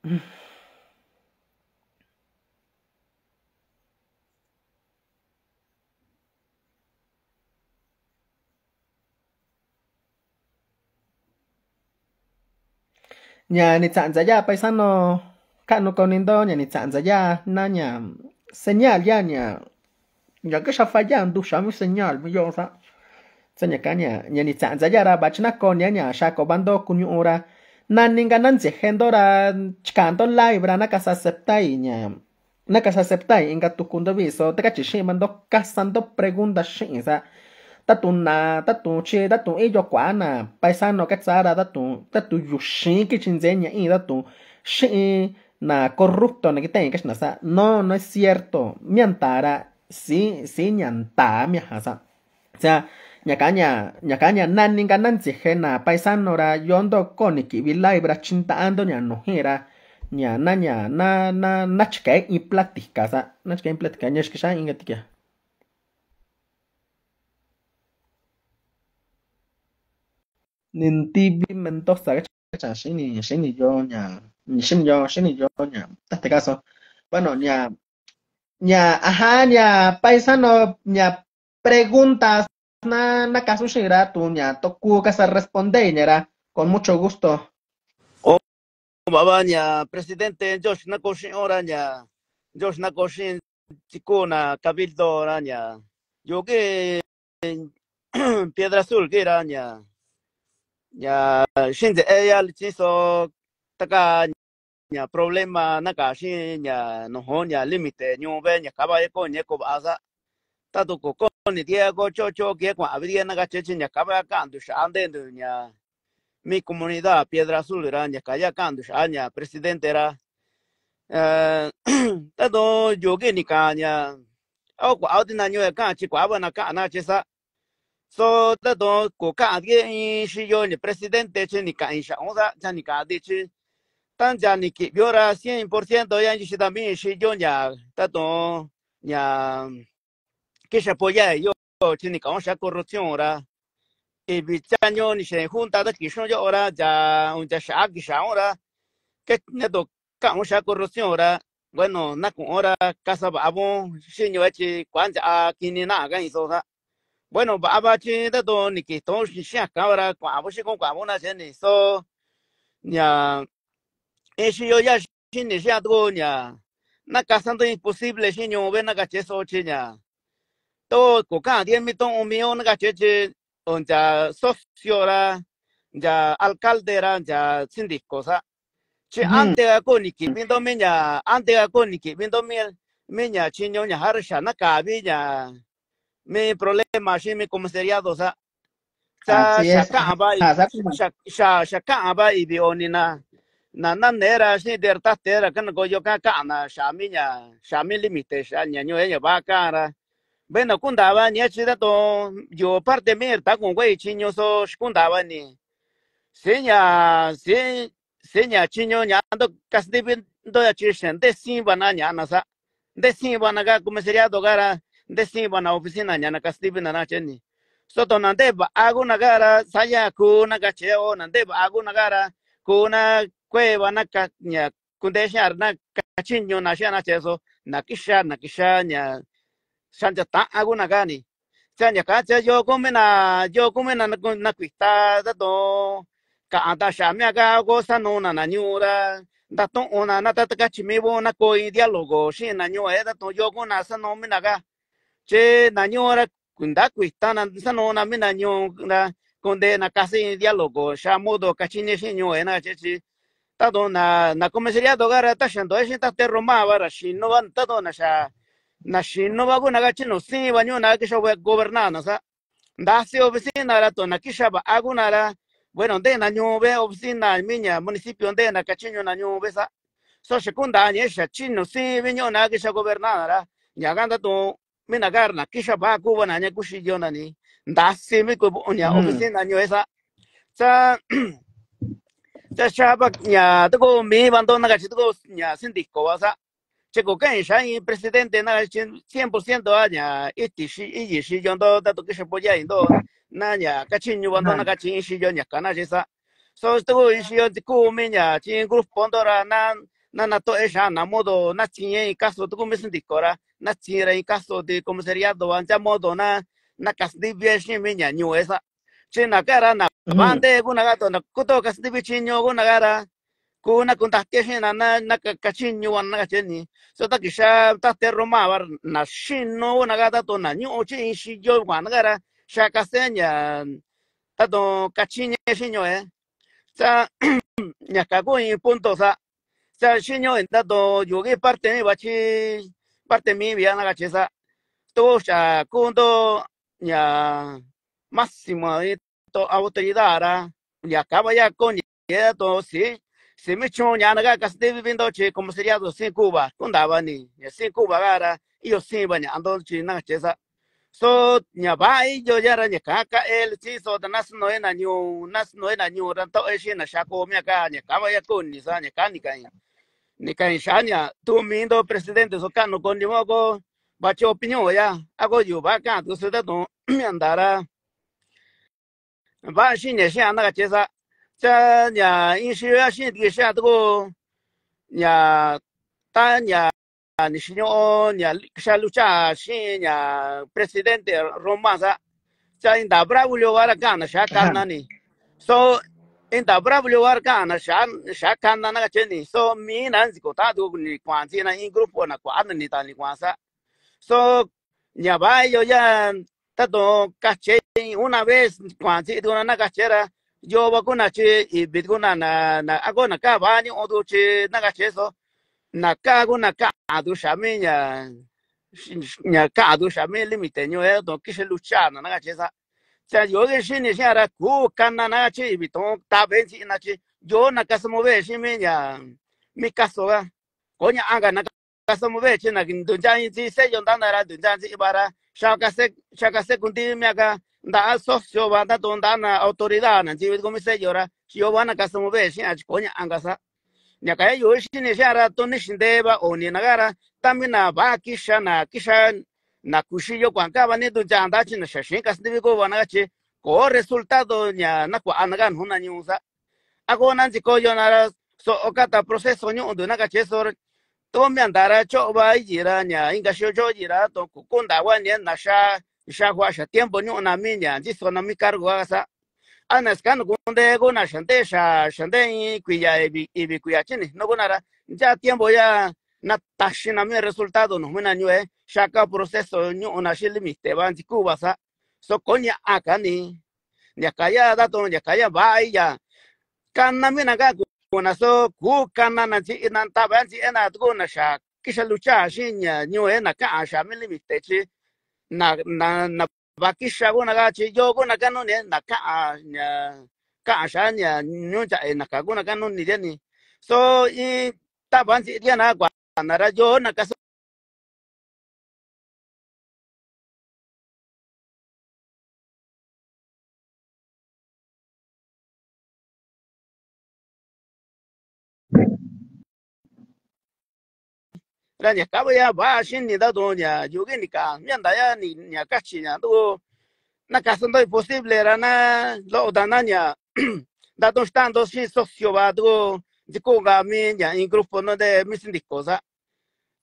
nhà nị chạn giá ya paisano cạn nó còn nên đó nhà nị chạn giá ya na nhà sen nhà ya nhà nhà cái sao phải ya đủ sao mới sen nhà mới vô sao sen nhà cả nhà nhà nị chạn giá ya ra bách nát con nhà nhà sao có bán đó cũng như ora naninga nandzejendo ra casa live na nakasaceptai ña tu inka tukundo viso takachi mandó kasando pregunta xi'in sa ¿tatu na ¿tatu chi ¿tatu iyo na paisano katsara ¿tatu? ¿tatu yushin yuxin kichindzee ña na corrupto na kitain ¿na no no es cierto Miantara si si sí ¿mi miaja ñaka ña naninga ña naninka paisano ra yonto koni kivi live ra chinta'anto ña nujin na na na nachikaé i platica sa nachikaé in platica ña xikixá inka tikia ni ntivi mendoza kacha xini yo ña yo yo ta este caso bueno ña ña ajá ña paisano ña preguntas na, na kasushinra tuña toku kasa con mucho gusto. o oh, baba presidente Josh na koshin ora yo Josh na koshin cabildo ora ya, yo que piedra azul que era eh, ya ña ella chiso taka problema na kashin límite ñuve ña caballo con tato koko Diego Chocho ko cho cho que kwa kaba kandu nya mi comunidad piedra azul era nya kaya kandu presidente era eh, tato yoge ni kanya au kwa au na ka na chesa so tato ko ka in shi yo ni presidente chi ni ka insha onza chani ka de chi tan chani biora 100% ya shi también shi yo tato nya que se apoya yo tiene con corrupción ahora y bichaño ni se junta de que son yo ahora ya un ya se aquí ahora que ne do con corrupción ahora bueno na con ahora casa babo señor eche cuando a ni nada hagan eso bueno baba che de do ni que todo se acá ahora cuando se con cuando na se ni so ya ese yo ya sin ni se atuña na casa imposible señor ven acá eso cheña To socio 啦，人家 alcalde 啦，人家 sindico 啥。Si antes de coniki, ya domina, antes de coniki, mi domina, miña chiño ña harsha na mi problema si mi comisariado sa sa shakaba sha shakaba ibi na na nera si derta tera kan goyo ka kana shami shami limite sha ña ella va cara Bueno, kundaba ni achida to yo parte mir ta con güey chiño so kundaba ni. Seña, se seña chiño ñando casdibe do ya chishen de sin bana ñana sa. De sin bana ga comisariado gara de sin bana oficina ñana casdibe na cheni. So to nande ba agu nagara saya ku naga cheo nande ba agu nagara ku na kwe bana ka ña kundeshar na kachiño na shana cheso nakisha nakisha ña na na yo yo xanchata'a kani xanchakacha yokomena yokomena nakuixta ndatoo ka'anta xamiaka ko xanuna nañu'ura ndatu'una natatakachimevo nakoi diálogo xi nañu'e ndatu na ga che nañu'ura ndakuixtana xanuna minañu'ra na kasi diálogo xa modo kachine xi ñu'ena kachechi tadona na gara e comisariado kara taxando'e xi taterromava ra xinova na sha na xino va na gachi no baño na que yo gobernanza da se oficina la tona que ya aguna la bueno de na ñube oficina miña municipio de na cachiño na sa so secunda ni esa chino si baño nagisha que ya gobernanza ya to mina garna que na ni da mi ko mm. esa sa sa chaba to mi bandona gachi sin disco sa cheko kan shayin presidente na 100% aña iti este y si, shi yondo dato se poya indo na nya kachin yo nya kana jesa so esto ishi yo de me nya chin grupo pondora na na to na modo na en caso tu me senti na en caso de comisariado Anja modo na na kasdi vieshi me nya esa na bande guna gato na kuto kasdi guna gara Kuna na kun tahtia xina na na a na so ta ya, tahtia roma bar na xino na gata to na ñu'u chi yo gara xa tato ya e sa ya in punto sa sa xiño en tato yugi parte mi bachi parte mi via na kachi ya ya xa kundo máximo de autoridad ya acaba ya con ya si se me semichon ñanaga kasdevi vindo che como sería do sin cuba kundaba ni ña sin cuba gara iyo simba ña ando chi na chesa so ña bai yo yara ña kaka el chi so da nas no ena ñu nas no ena ñu ranto e shina shako mi aka ña kaba ya kun ni sa ña kani kan ni kan shania tu mindo presidente so kanu con ni mogo bache opinión ya ago yo ba ka tu se da don mi andara ba shi ña shi anaga chesa 在你十月线底下，这个你，但你啊，你使用你下路家线，你 president 的 romance，这你大不有话要讲，那谁看你？所以你大不有话要干那啥啥干到那个真的？所以闽南这个大多你关键呢，因 group 的你当你关系，所以你万要有他都个钱，我那位关系同那个钱啊。yo kuna che bit kuna na na ago na ka bani odo che na ga che so na ka go na ka adu shame nya nya ka adu shame limite nyo e do kishe lucha na ga che sa cha yo ge shin ni ra ku kan na na che bit on ta ben si na che yo na ka smo be shin me nya mi ka so ga ko nya aga na ka smo be che na gin do jan si se yo na ra do jan si ibara sha ka se sha ka se kun ti mi aga nda socio banda nda na autoridad na chi ko mise yora yo bana ka somo be shi ach konya angasa nya kaya yo shi ne shara to ne ba nagara ya tamina ba kisha na kisha na kushi yo kwan ka ne do janda chi na shashin ka sndi ko bana chi ko resultado nya na ko anagan huna ni usa ago nan chi ko yo na so okata proceso nyu ndo na ka che so to mi andara cho ba yira nya inga shi yo yira to wa ne na sha shagua tiempo ni una miña diso na mi cargo asa anas kan gunde gona shante sha shante kuya ibi ibi kuya chini no ya tiempo ya na tashina mi resultado no mena ñue shaka proceso ni una shilimi te van ti cuba sa so coña akani ya kaya dato ya kaya vaya kanna mina ga na so ku kanna na ti na ta na ti ena gona sha kisha lucha shinya ñue na ka sha milimi te chi na na na bakisha kuna kachi yo kanu ne na ka nya ka sha nya nyunja e, na ka na kanuni ni so i tabanzi dia na gwa na ra yo na ka ra nhà cá bây giờ bà xin thì tao tuh nhà dù cái ni nhà cá chỉ nhà tuh na cá possible ra na lo dana nhà da tuh stan tuh sin socio ba tuh jiko ga mi nya in grupo no de mi sin diko sa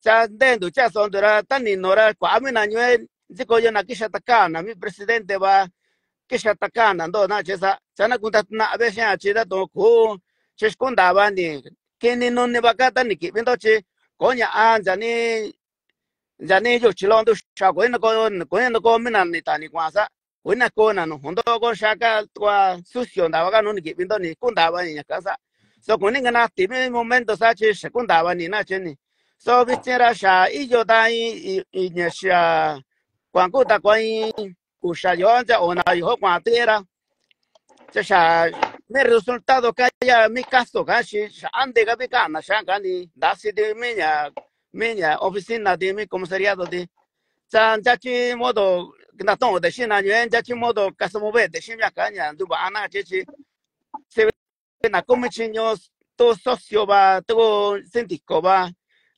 cha den tuh cha son tuh ra tan ni no ra mi na nyue jiko yo na kisha takana mi presidente ba kisha takana ndo na chesa cha na na abe chida tuh ko cheskundaba ni kene no ne bakata ni kipendo che có nhà ăn giờ này giờ này cho chỉ lo tôi sao có nó có có nó có mình ăn ta đi qua sa có nó có nó hôm đó có sao cả qua suốt chiều đào cái nó cái bên đó này cũng đào vậy nhà cái sa so có cái nào tìm cái moment đó sa chứ sẽ cũng đào nhà na chứ này so biết chưa ra sa ý cho ta ý ý nhà sa quan cô ta quan của sa gió cho ở nào có quan tiền ra chứ sa me resultado que haya mi caso casi ande gabicana shangani dasi de miña miña oficina de mi comisariado de san chachi modo na de shina yuen chachi modo caso de shimia kanya duba ana chechi se ve na come to socio va to sentico va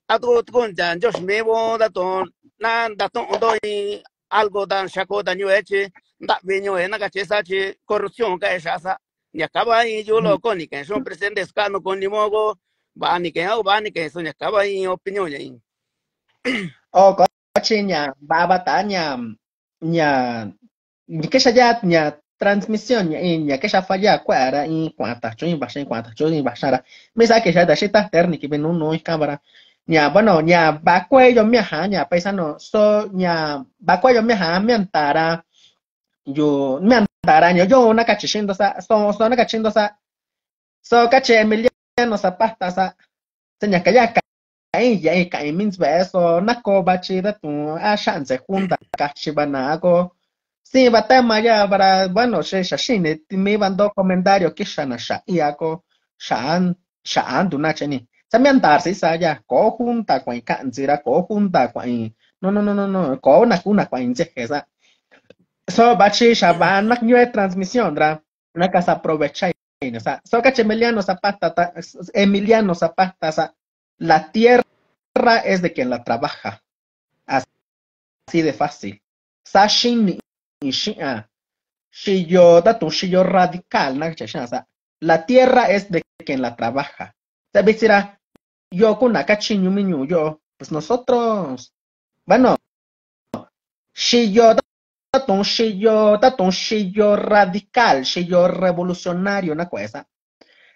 a jan josh Mevo da ton na da ton algo dan shako da nyueche da viño en sachi corrupción es esa nyakaba yi yo ko ni que son presidente escano con limogo va ni que o ba ni ken son acaba ahí opinión yi o có chi nhà ba ba tá nhà ya transmisión ni nhà cái sao falla cuara y cuanta yo y basa y cuanta cho y basa me sa que ya da shita terni que ven no es cámara ya bueno ya ba cuello yo me paisano so ya ba cuello yo me ha me antara yo me taraño yo na cachichindo sa so so na cachindo sa so cache emiliano sa pasta sa seña calla caí ya y caí mins beso na ko bachida tu a chance junta cachibana ko si batema ya para bueno se shashine me mandó comentario que shana sha iako shan shan dunacheni Samian tarsi saya, ko junta kwa ikanzira, ko junta kwa in. No, no, no, no, no, ko na kuna kwa inje hesa. so bache shabanak de transmisión dra una casa aprovecha o sea so Emiliano Zapata Emiliano Zapata o la tierra es de quien la trabaja así de fácil sashin shia shiyo yo yo radical na o sea, la tierra es de quien la trabaja sabes yo con yo pues nosotros bueno si Tato un yo, yo radical, yo revolucionario, una cosa.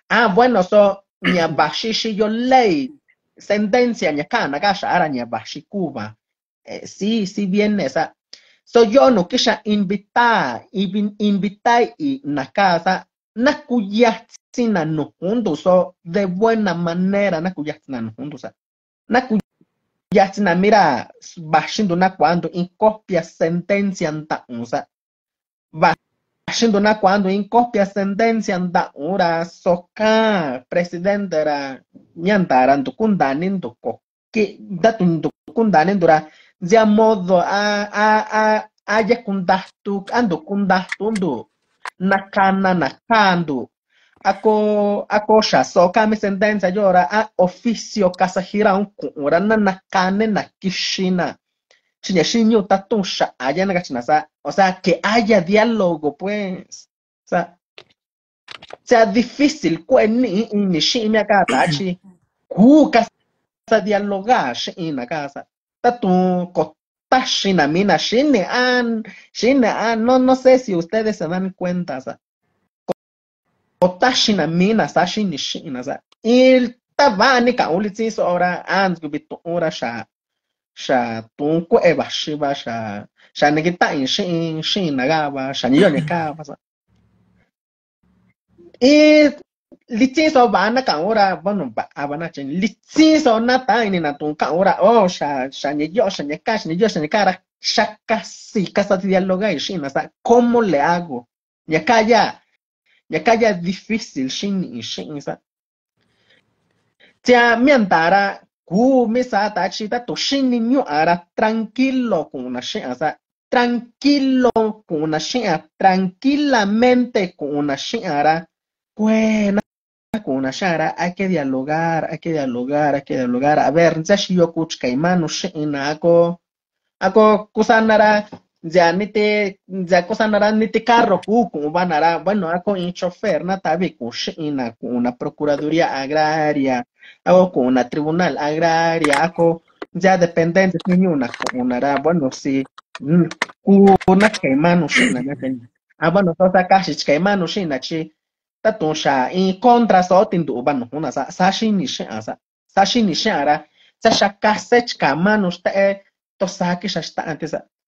Ah, bueno, so, ni abashi yo ley, sentencia, ni acá, nagasha, ahora ni Cuba. Eh, sí, sí viene esa. So, yo no quise invitar, invitar y na casa, na cuyatsina no juntos, so, de buena manera, na no juntos, na Yachna mira bashindo na quando incorpia sentencia anta unsa. Bashindo na quando incorpia sentencia anta ora soka presidente era nyantara ndu kundani ndu ko. Que datu ndu kundani ndura zia modo a a a aja kundastu ando kundastu ndu nakana nakando ako akosha soka misendenza yora a oficio kasahira unkura na nakane na kishina chinya shinyo sha aya na kachina sa o sea que haya diálogo pues o sea sea difícil kweni ni shimi akatachi kuka sa dialogar shina casa tatu kotashina mina shine an shine no no sé si ustedes se dan cuenta otashina mina sashini shina sa il tabani ka ulitsi so ora anzu bitu ora sha sha tunku eba shiba sha sha in shin shin nagaba sha ka nekaba sa e litsi so na ka ora bueno ba na chen litsi so na na ora o sha sha yo sha neka sha yo sha nekara sha casi casa dialoga y shina sa cómo le hago y acá ya y ya es difícil, Shin y Shin. Ya mientara, Ku misa tachita, tu Shin ni ara, tranquilo con una Shin, tranquilo con una Shin, tranquilamente con una Shin ara, buena con una Shin hay que dialogar, hay que dialogar, hay que dialogar. A ver, ya si yo kuchka y mano Shin ako, ako kusanara, já nzia nite nzia kosanara nite carro kuku banara bueno com in chofer na tabi kush com kuna procuraduría agraria com kuna tribunal agraria ako já dependente niñuna kunara bueno mm, uma kuna kaimanu só nakenya abano sasa kashi na shina ah, chi tatunsha em contra so tindu banu una sa sashini sha sa sashini ah, sha ah, ra sa shakase chikamanu sta e eh, tosaki está antes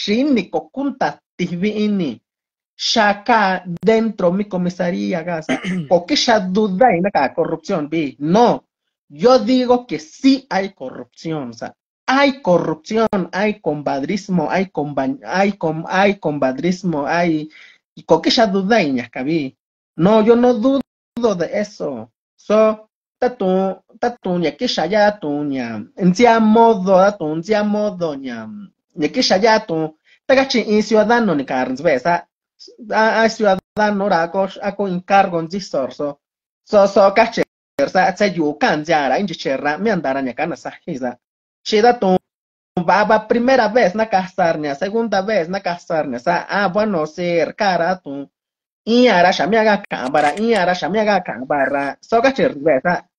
Shin ni cocunta tibini. Shaka dentro mi comisaría gasa. Porque ya duda en la corrupción, vi. No. Yo digo que sí hay corrupción, o sea, hay corrupción, hay compadrismo, hay comba, hay com, hay compadrismo, hay y con que ya dudañas cabí. No, yo no dudo de eso. So tatu tatuña que ya ya tuña. En modo, tatu, en ñekixayatun takatzi in ciudadano nikarntzbesa a ciudadanora ako incargontzij sorso er, me kajchersa na inchicherra miantara ñakanasajkisa xidatun baba primera vez na nakajsarnia segunda vez na nakajsarnia sa a bueno cercara atun iara xamiaga kambara iara xamiaga kambara sokachirrbesa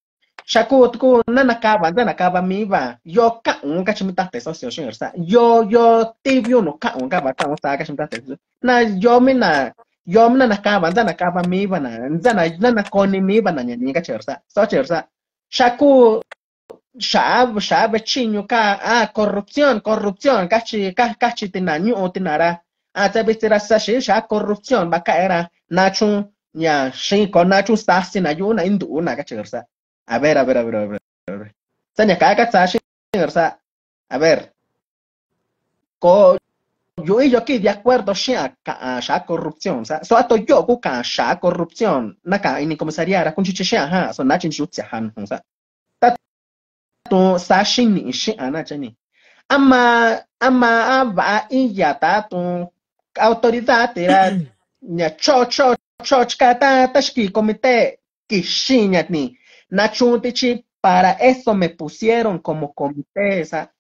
na na Shaku tuku nanakaba, nanakaba miba. Yo ka un kachimita te socio shinger sa. Yo yo tibio no ka un kaba ka un sa kachimita te. Na yo na yo na na nanakaba miba na. na Nzana nanakoni miba na nyani kachinger sa. Sochinger sa. Shaku shab shab chinyo ka ah corrupción, corrupción kachi kachi tinanyu o tinara. Ah tabitira sa shi sha corrupción baka era nachun ya shi con nachun sasi na yuna indu una kachinger sa. A ver, a ver, a ver, a ver. A ver. o a ver. yo y yo aquí de acuerdo, ya, ya corrupción, o sea, so ato yo, buca, ya corrupción, naka, y ni comenzaría a con chiche, so nachin chutia, han, o sea, tato, sashin, ni, shi, anachani. Ama, ama, va, y ya, tato, autoridad, era, ña, cho, cho, cho, chkata, tashki, comité, ni. Nacho para eso me pusieron como comité, esa.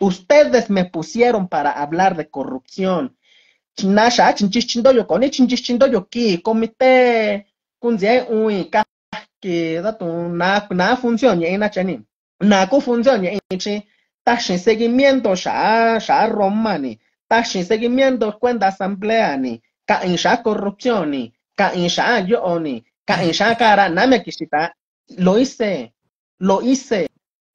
ustedes me pusieron para hablar de corrupción. Chinasha, chinchishindoyo, con chinchishindoyo ki, comité, kunzie, uy, que na, na función, y na chenin, na ku función, y chi, tashin seguimiento, sha, sha romani, tashin seguimiento, cuenta asamblea, ni, ka en sha corrupción, ni, ka en yo, ni, ka en sha cara, na me quisita, lo hice, lo hice.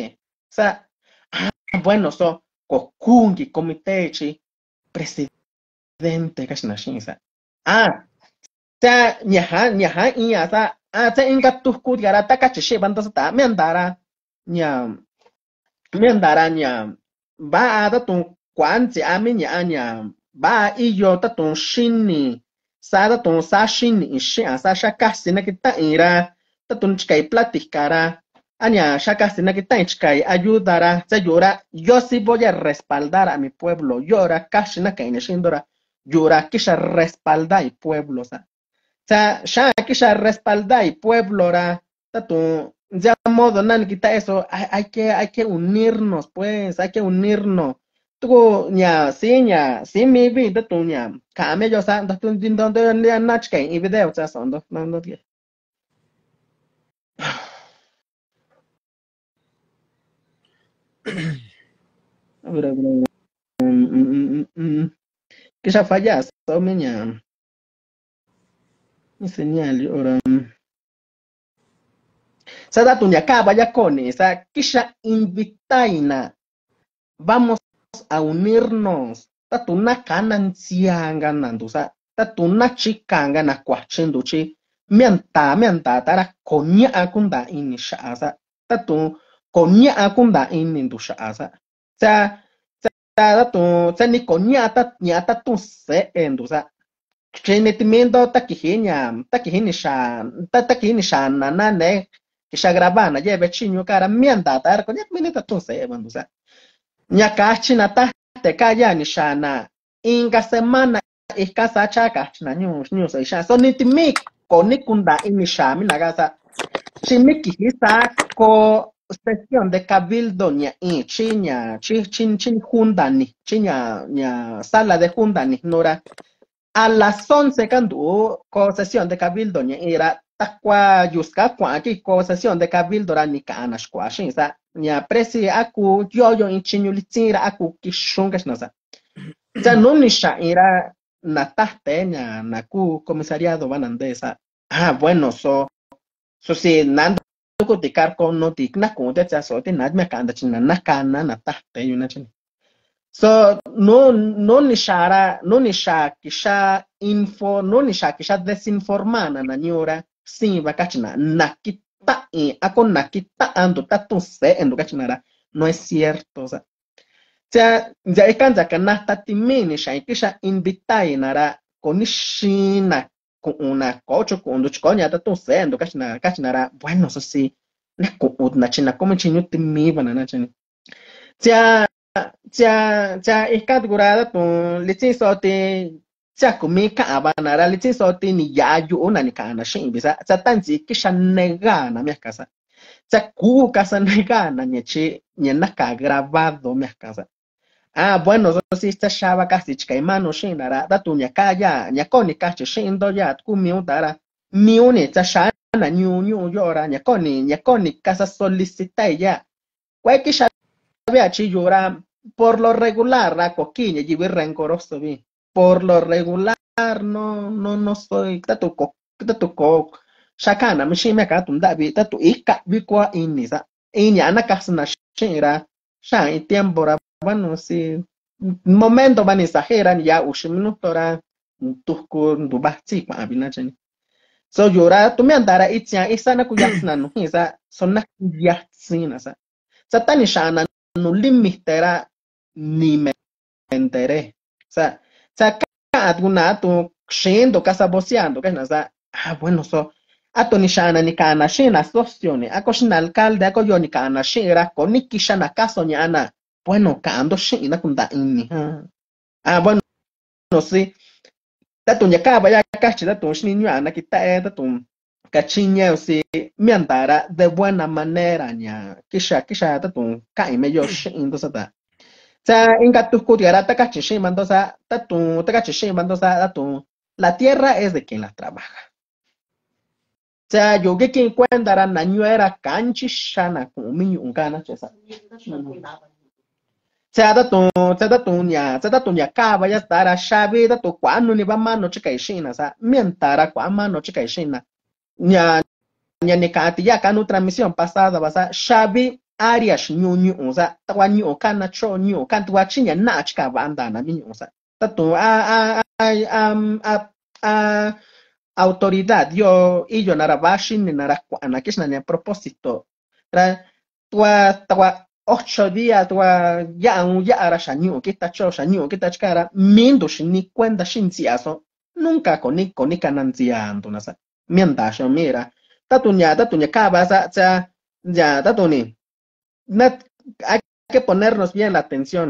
O sea, ah, bueno, so, Kokungi, Komitechi, presidente, Kashinashin, o ah, o sea, ñaja, ñaja, ah, ta ya, ta, me andara, ña, me andara, ña, va a ya, tu ya, a mi ya va y yo ta tu shini, sa da tu sa shini, y shi, a sa que ta ira, tatun y platicará, aña shakastina que se yo sí voy a respaldar a mi pueblo, llora, kashina Neshindora, llora, quisiera respaldar y pueblo, sa. Sa, respaldar y pueblo, ra, tatun, ya modo, nan eso, hay, que, hay que unirnos, pues, hay que unirnos. nya si mi vida tu nya kame no Abra, mm, mm, mm, Que so falhaste mi Enseñale ahora. Sada acá ¿ah? ya con esa. Kisha invitaina. Vamos a unirnos. Tatuna kanan sianga nandusa. ¿ah? Tatuna chikanga na kwachenduchi. Mianta, mianta, tara konya akunda inishaasa. Tatuna ¿ah? koña'áku nda'ínintu cha'asá. Cha, cha dátu'un sa nikoña'á ta ña'á ta tu'se'entusá xini timinto ta kijí ña ta kijí nixa ta ta kijí nixananá ne kixa grabana ye've chiñu ka'ra miantata ra koñatimini ta tu'se'evantusá ña kachina tájte ka'ya nixana inka semana ijká sá cha kachina ñuu ñuuso ixá so nitimí koní kunda'í ini ka'asá xi mí kijí sá ko sección de cabildo ña y chiña chichin chin hundani chiña ña sala de hundani. nora a las 11 candu co de cabildo ña era takwa yuska kwa sesión de cabildo ra ni kana shkwa shin presi aku yoyo in chiñulitsira aku kishungas nasa ya no ni sha era nataste ña ku comisariado banandesa ah bueno so so si nando ko te kar ko no te na ko te tsa so te na me cana na kana na ta te yuna chini so no no nishara no nishakisha info no nishakisha desinformana na nyora sim vakachina nakita e ako nakita ando tatu se endo kachinara no es cierto o sea tsa e ikanza kana tatimini shaikisha invitainara na una cocho con duch coña ta tu sendo cachina cachinara bueno eso sí na ku china como mi van a chini tia tia tia ikat gurada tu litin sote tia kumi ka abanara litin sote ni ya yo una ni kana tanzi kisha negana mi casa tia ku casa negana ni che ni na grabado mi casa Ah, bueno, rosista shaba kasich mano shinara, datun nyakaya, nyakoni kachi shindo ya, kumi miudara miuni tashana, nyu nyu yora, nyakoni, nyakoni casa solicita ya. Cuequi shabia chillura por lo regular, la coquina y rencoroso vi. Por lo regular, no, no, no soy, datu co, datu co, shakana, mishime katum davi, datu ika, vikwa inisa, inyana kasna shinra, shan tiempo bueno, si momento van exageran, ya ushi minuto ra un un tsi un abina chani. So yora, tu me andara itzian, y sana cuyasna, no, isa son las sa. Satani shana no limitera ni me enteré. Sa, sa ka alguna tu shendo casa boceando, que es ah bueno, so ato ni shana ni kana shena sosione, ako alcalde, ako yo ni kana ko ni kishana kaso ni bueno, cando xí'na ni ah. ah, bueno, No sé. yakava ya cachi, tatun xiniñuana kitae, eh, tatun cachiña, sí, me andara de buena manera, ña. Quisha, quisha, tatun caime yo sa tosata. Tsa, inga kutiara, takachi ximan, tatun, takachi ximan, La tierra es de quien la trabaja. O sea, yo que quien era nañuera canchi con mi yuncana, chesa. Tsadadun, tsadadun ya, tsadadun ya, caba ya estará, chavida tu cuano ni va mano chica y china, sa, mientara cua mano chica y Nya, nya ni cati ya canu transmisión pasada, basa, chavi arias nyu nyu tawa nyu cana cho nyu can tua chinya na chica banda na mi unsa. Tatu, a, a, a, a, a, a, autoridad, yo, y yo narabashi ni na propósito. Tra, tua, tua, ocho días tu ya un ya ara que está que está chcara mendo ni cuenta shinciaso nunca con ni con ni cananciando nasa mienta sho mira tatuña tatuña cabasa ya tatuni hay que ponernos bien la atención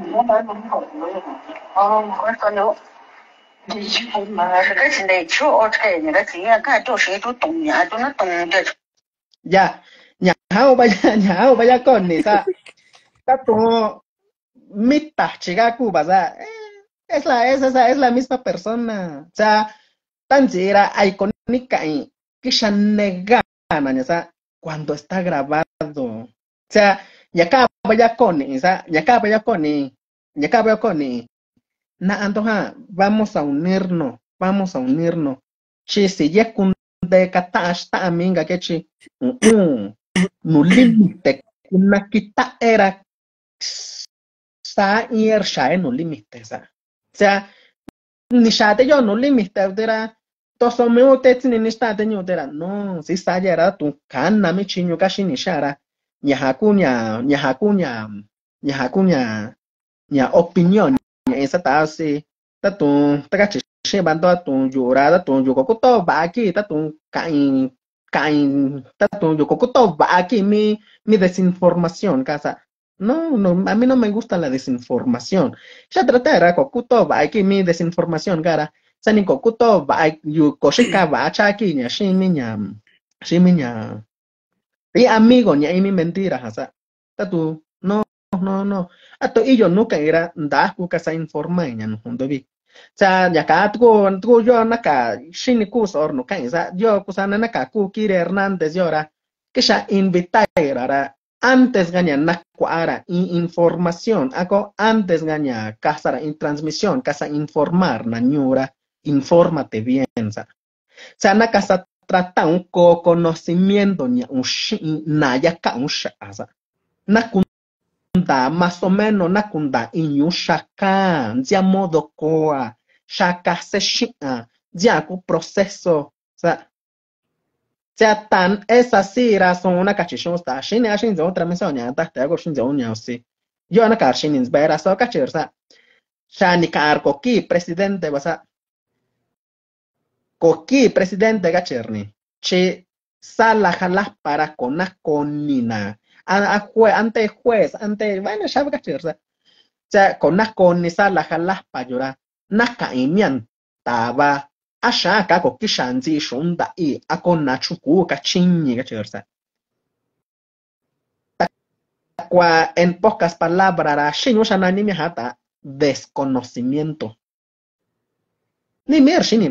ya ya, vaya, ya, vaya con ya, ya, ya, ya, ya, ya ya, es la, es, esa, es la misma persona. O sea, tan icónica y que ya ya, o sea, cuando está grabado. O sea, ya yakaba ya ya yakaba ya yakaba yakone na antoja vamos a unirnos vamos a unirnos che se yakunde kata amiga aminga kechi no límite una quita era sa ir en no límite sa o sea ni shate yo no límite era toso me uteti ni ni está ni era no si sa era tu cana mi chinyo casi ni shara ni hakunya ni hakunya ni cuña, ni opinión, esa ta se, ta tu, ta cache, se van toda tu kain yo coco todo va aquí, mi, mi desinformación, casa. No, no, a mí no me gusta la desinformación. Ya traté era kuto va aquí mi desinformación, cara. Sani cocuto, va, yo koshika va, chaki, ña, shimi, ña, shimi, Iya amigo, nya mi mentiras, o sea, no, no, no. Ato ah, y yo nunca era dasku casa informa en no junto vi. O sea, ya acá tu, yo naka shini kus or no o sea, yo kusana naka ku hernandez Hernández yora que ya antes era antes cuara y información, ako antes gaña casa en transmisión, casa informar nañura, infórmate bien, sa. sa casa trata un conocimiento ni un naya ka un shasa na kunda más o menos nakunda kunda inyu shaka ya modo koa shaka se ya ku proceso sa ya tan esa sí razón una cachishon está ashin otra mención ya ta te hago shin yo na kar shinin zbera so cachir sa shani kar ki, presidente basa coqui presidente gacherni, che sala jalas para la conina. Ante juez, ante, bueno, ya gacherza. sea, la coni sala jalas para llorar. Nasca imian, taba, asha ka shanzi shunda y a cona chuku cachini gacherza. En pocas palabras, Shinushanani Mihata, desconocimiento ni mershi ni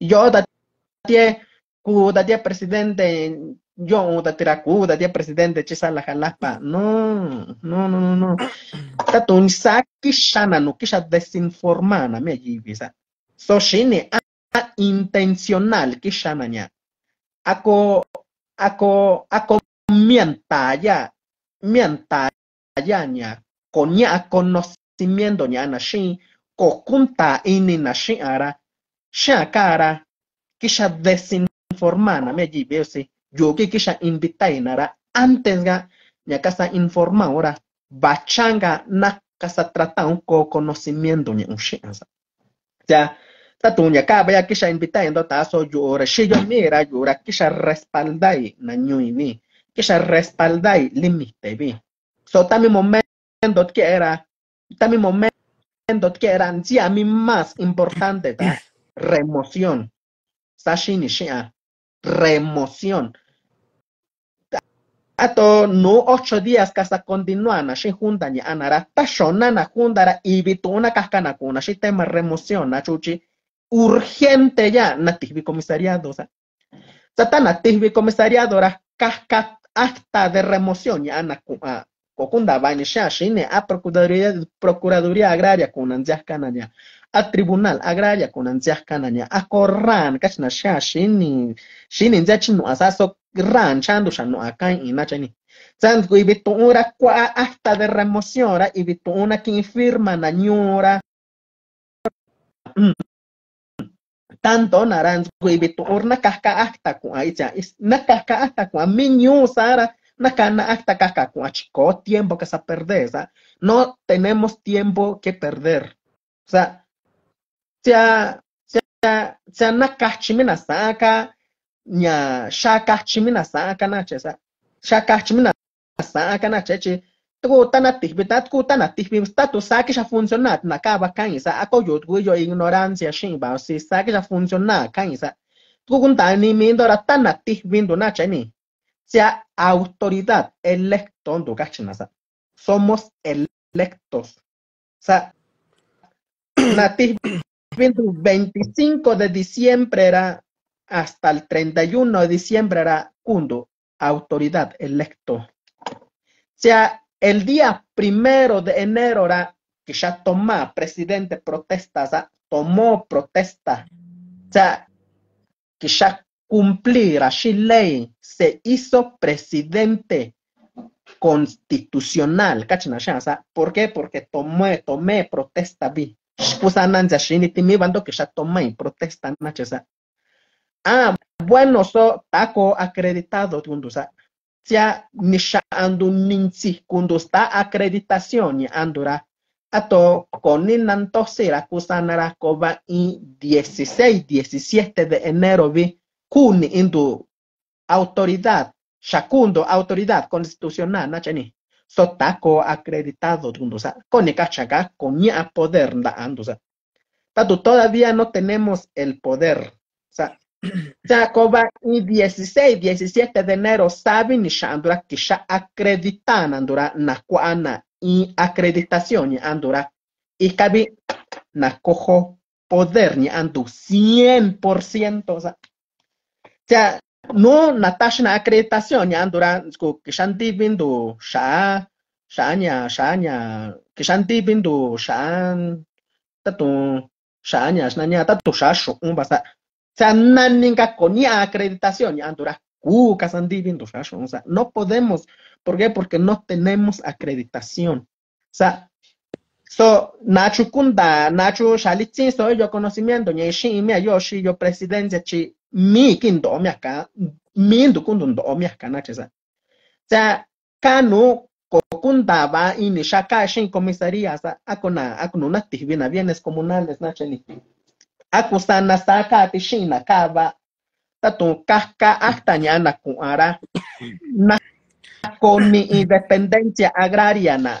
Yo da ku ta presidente, yo da tiraku, tie presidente, chisa la No, no, no, no, no. Ta tunisa kishana no kisha desinformana, me allí So shini intencional kishana ya Ako, ako, ako mianta ya, mianta ya nya, conocimiento ya nashin Cocunta'ína shiara shakara kisha desinformana que vese invita kixa invitainará antesga ya casa ora bachanga na casa un ko conocimiento un unxiansa. Ya, tatu invita en kixa invitaindo taso si yo mira yura kisha respaldai na nyuini. Kisha respaldai limitevi. So tami momento que era, tami momento que era a mí más importante, ¿tá? remoción. Remoción. Ato no ocho días casa continuana, si junta ni anara, tashonana juntara y vituna na kuna, si tema remoción, ¿ah, chuchi, urgente ya, nativi comisariado, sa. ¿ah? Satana, tivi comisariado, casca acta de remoción, ya, ana, ah, Cocundabá, Xaxine, a Procuraduría, Procuraduría Agraria, Cunancias Canaña, a Tribunal Agraria, Cunancias Canaña, a Corran, Cachina Xaxini, Xinin Yachino, Asaso, Ran, Chando, no acá y Nachani. Santo y Vitura, hasta de remoción, y una quien firma, Nañura. Mm. tanto naranjo y bitu urna casca hasta cua ya hasta cua miñu sara Nakana acta caca cuachico, tiempo que se perder, no tenemos tiempo que perder. O sea, ya, ya, ya nakachimina saca, ya shakachimina saca, nache, sa, shakachimina saca, nache, chi, tu tanatihbi, tat ku tanatihbi, tatu saque ya funcionat, nakaba canisa, acoyut, yo ignorancia, shimba, si saque ya funciona canisa, tu kuntanimindo, ra tanatihbindo, nache, ni sea, autoridad electo, somos electos. O sea, 25 de diciembre era hasta el 31 de diciembre era cuando autoridad electo. O sea, el día primero de enero era que ya tomó presidente protesta, sea, tomó protesta. O sea, que ya cumplir ley, se hizo presidente constitucional. ¿Por qué? Porque tomé, tomé protesta vi. que tomé protesta Ah, bueno, so está acreditado kundusa. Ya nisha andu Cuando está acreditación andura. Ato con el la la koba y 16, 17 de enero vi kun into autoridad, shakundo autoridad constitucional, nachani. Sotako acreditado, tundusa. Coneca con poder poder, andusa. Tanto todavía no tenemos el poder. O sea, Jacoba y 16, 17 de enero, saben y Shandura que ya acreditan Andura Nakuana y acreditación y Andura y cabi Nakojo poder ni Andu 100%. O sea, ya, no natasha na acreditación, ya duran, que shanti bindu, sha, shaña, shaña, que shanti bindu, shan, tatu, shaña, shnaña, tatu shashu, un basa. sea, naninga con acreditación, ya dura, cuca, shanti bindu, shashu, o sea, no podemos, ¿por qué? Porque no tenemos acreditación. O sea, So, Nacho Kunda, Nacho Shalitzin, soy yo conocimiento, Nyeshimia, Yoshi, yo presidencia, chi, mi kin do mi ndu kundu ndo mia ka na cha kanu kokundaba ini shaka shin comisaría sa akona akununa tibina bienes comunales na cheni akusana saka tishina kaba tatun kaska hasta ñana kuara na con mi independencia agraria na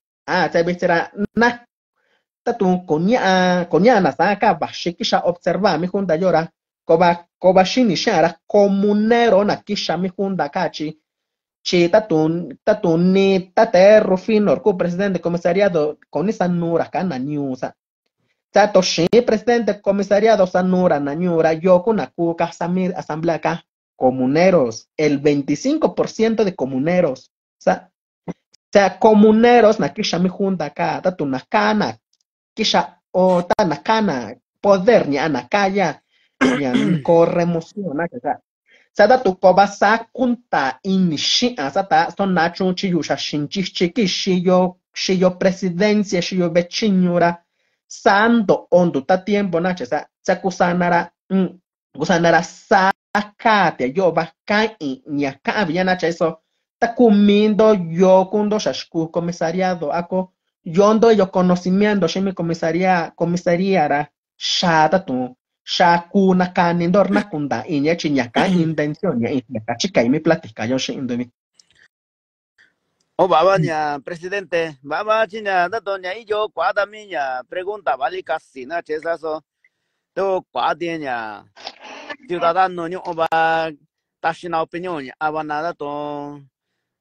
ah te ah, na tatu konya konya na ba bashikisha observa mi junta llora koba koba shini comunero na kisha mi junta kachi chi tatun ni orku presidente comisariado con esa nura kana niusa Tato presidente comisariado sanura nañura kuka, samir asamblea comuneros el 25% de comuneros sea, comuneros, naquisha mi junta ka tatu nakana, kisha o nakana poder ni kaya ni nada, sa Sada tu kobasa kunta inishi asata son nacho chiyusha yo kishiyo yo presidencia shiyo vechiñura sando ondo ta tiempo nacha sa kusanara mm, kusanara sa te yo bakai acá abiyana eso Tacumindo yokundo Shashku comisariado ako yondo yo conocimiento me comisaría comisariara shata tu shakuna kanindor nakunda iña chiñaka intención ya iñaka chica y mi platica yo mi o oh, baba presidente baba chiña dato doña y yo cuada miña pregunta vale casi na to cuadie ña ciudadano ño oba tashina opinión abanada ton.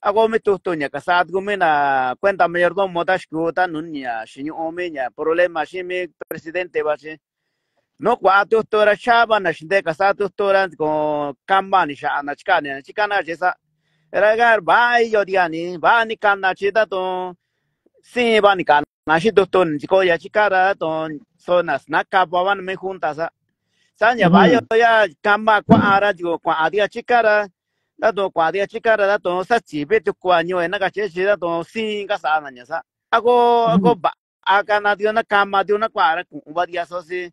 agome tuhtuña kasadgume na cuenta mayordomo Modashkuta nunya shiñu omeña problema mi presidente si, no kwa tuhtora Shabana na shinde kasat tuhtora con kamba ni sha na chikana jesa ragar bai ba ni kanna chida to sin ba ni ya chikara to sonas na kapawan me juntas sa vaya kamba kwa ara kwa chikara 那都瓜的去干了，那都啥级别的瓜牛哎，那个这些那都新个啥那年啥，啊个啊个把啊干那丢那干嘛丢那瓜那瓜的说是，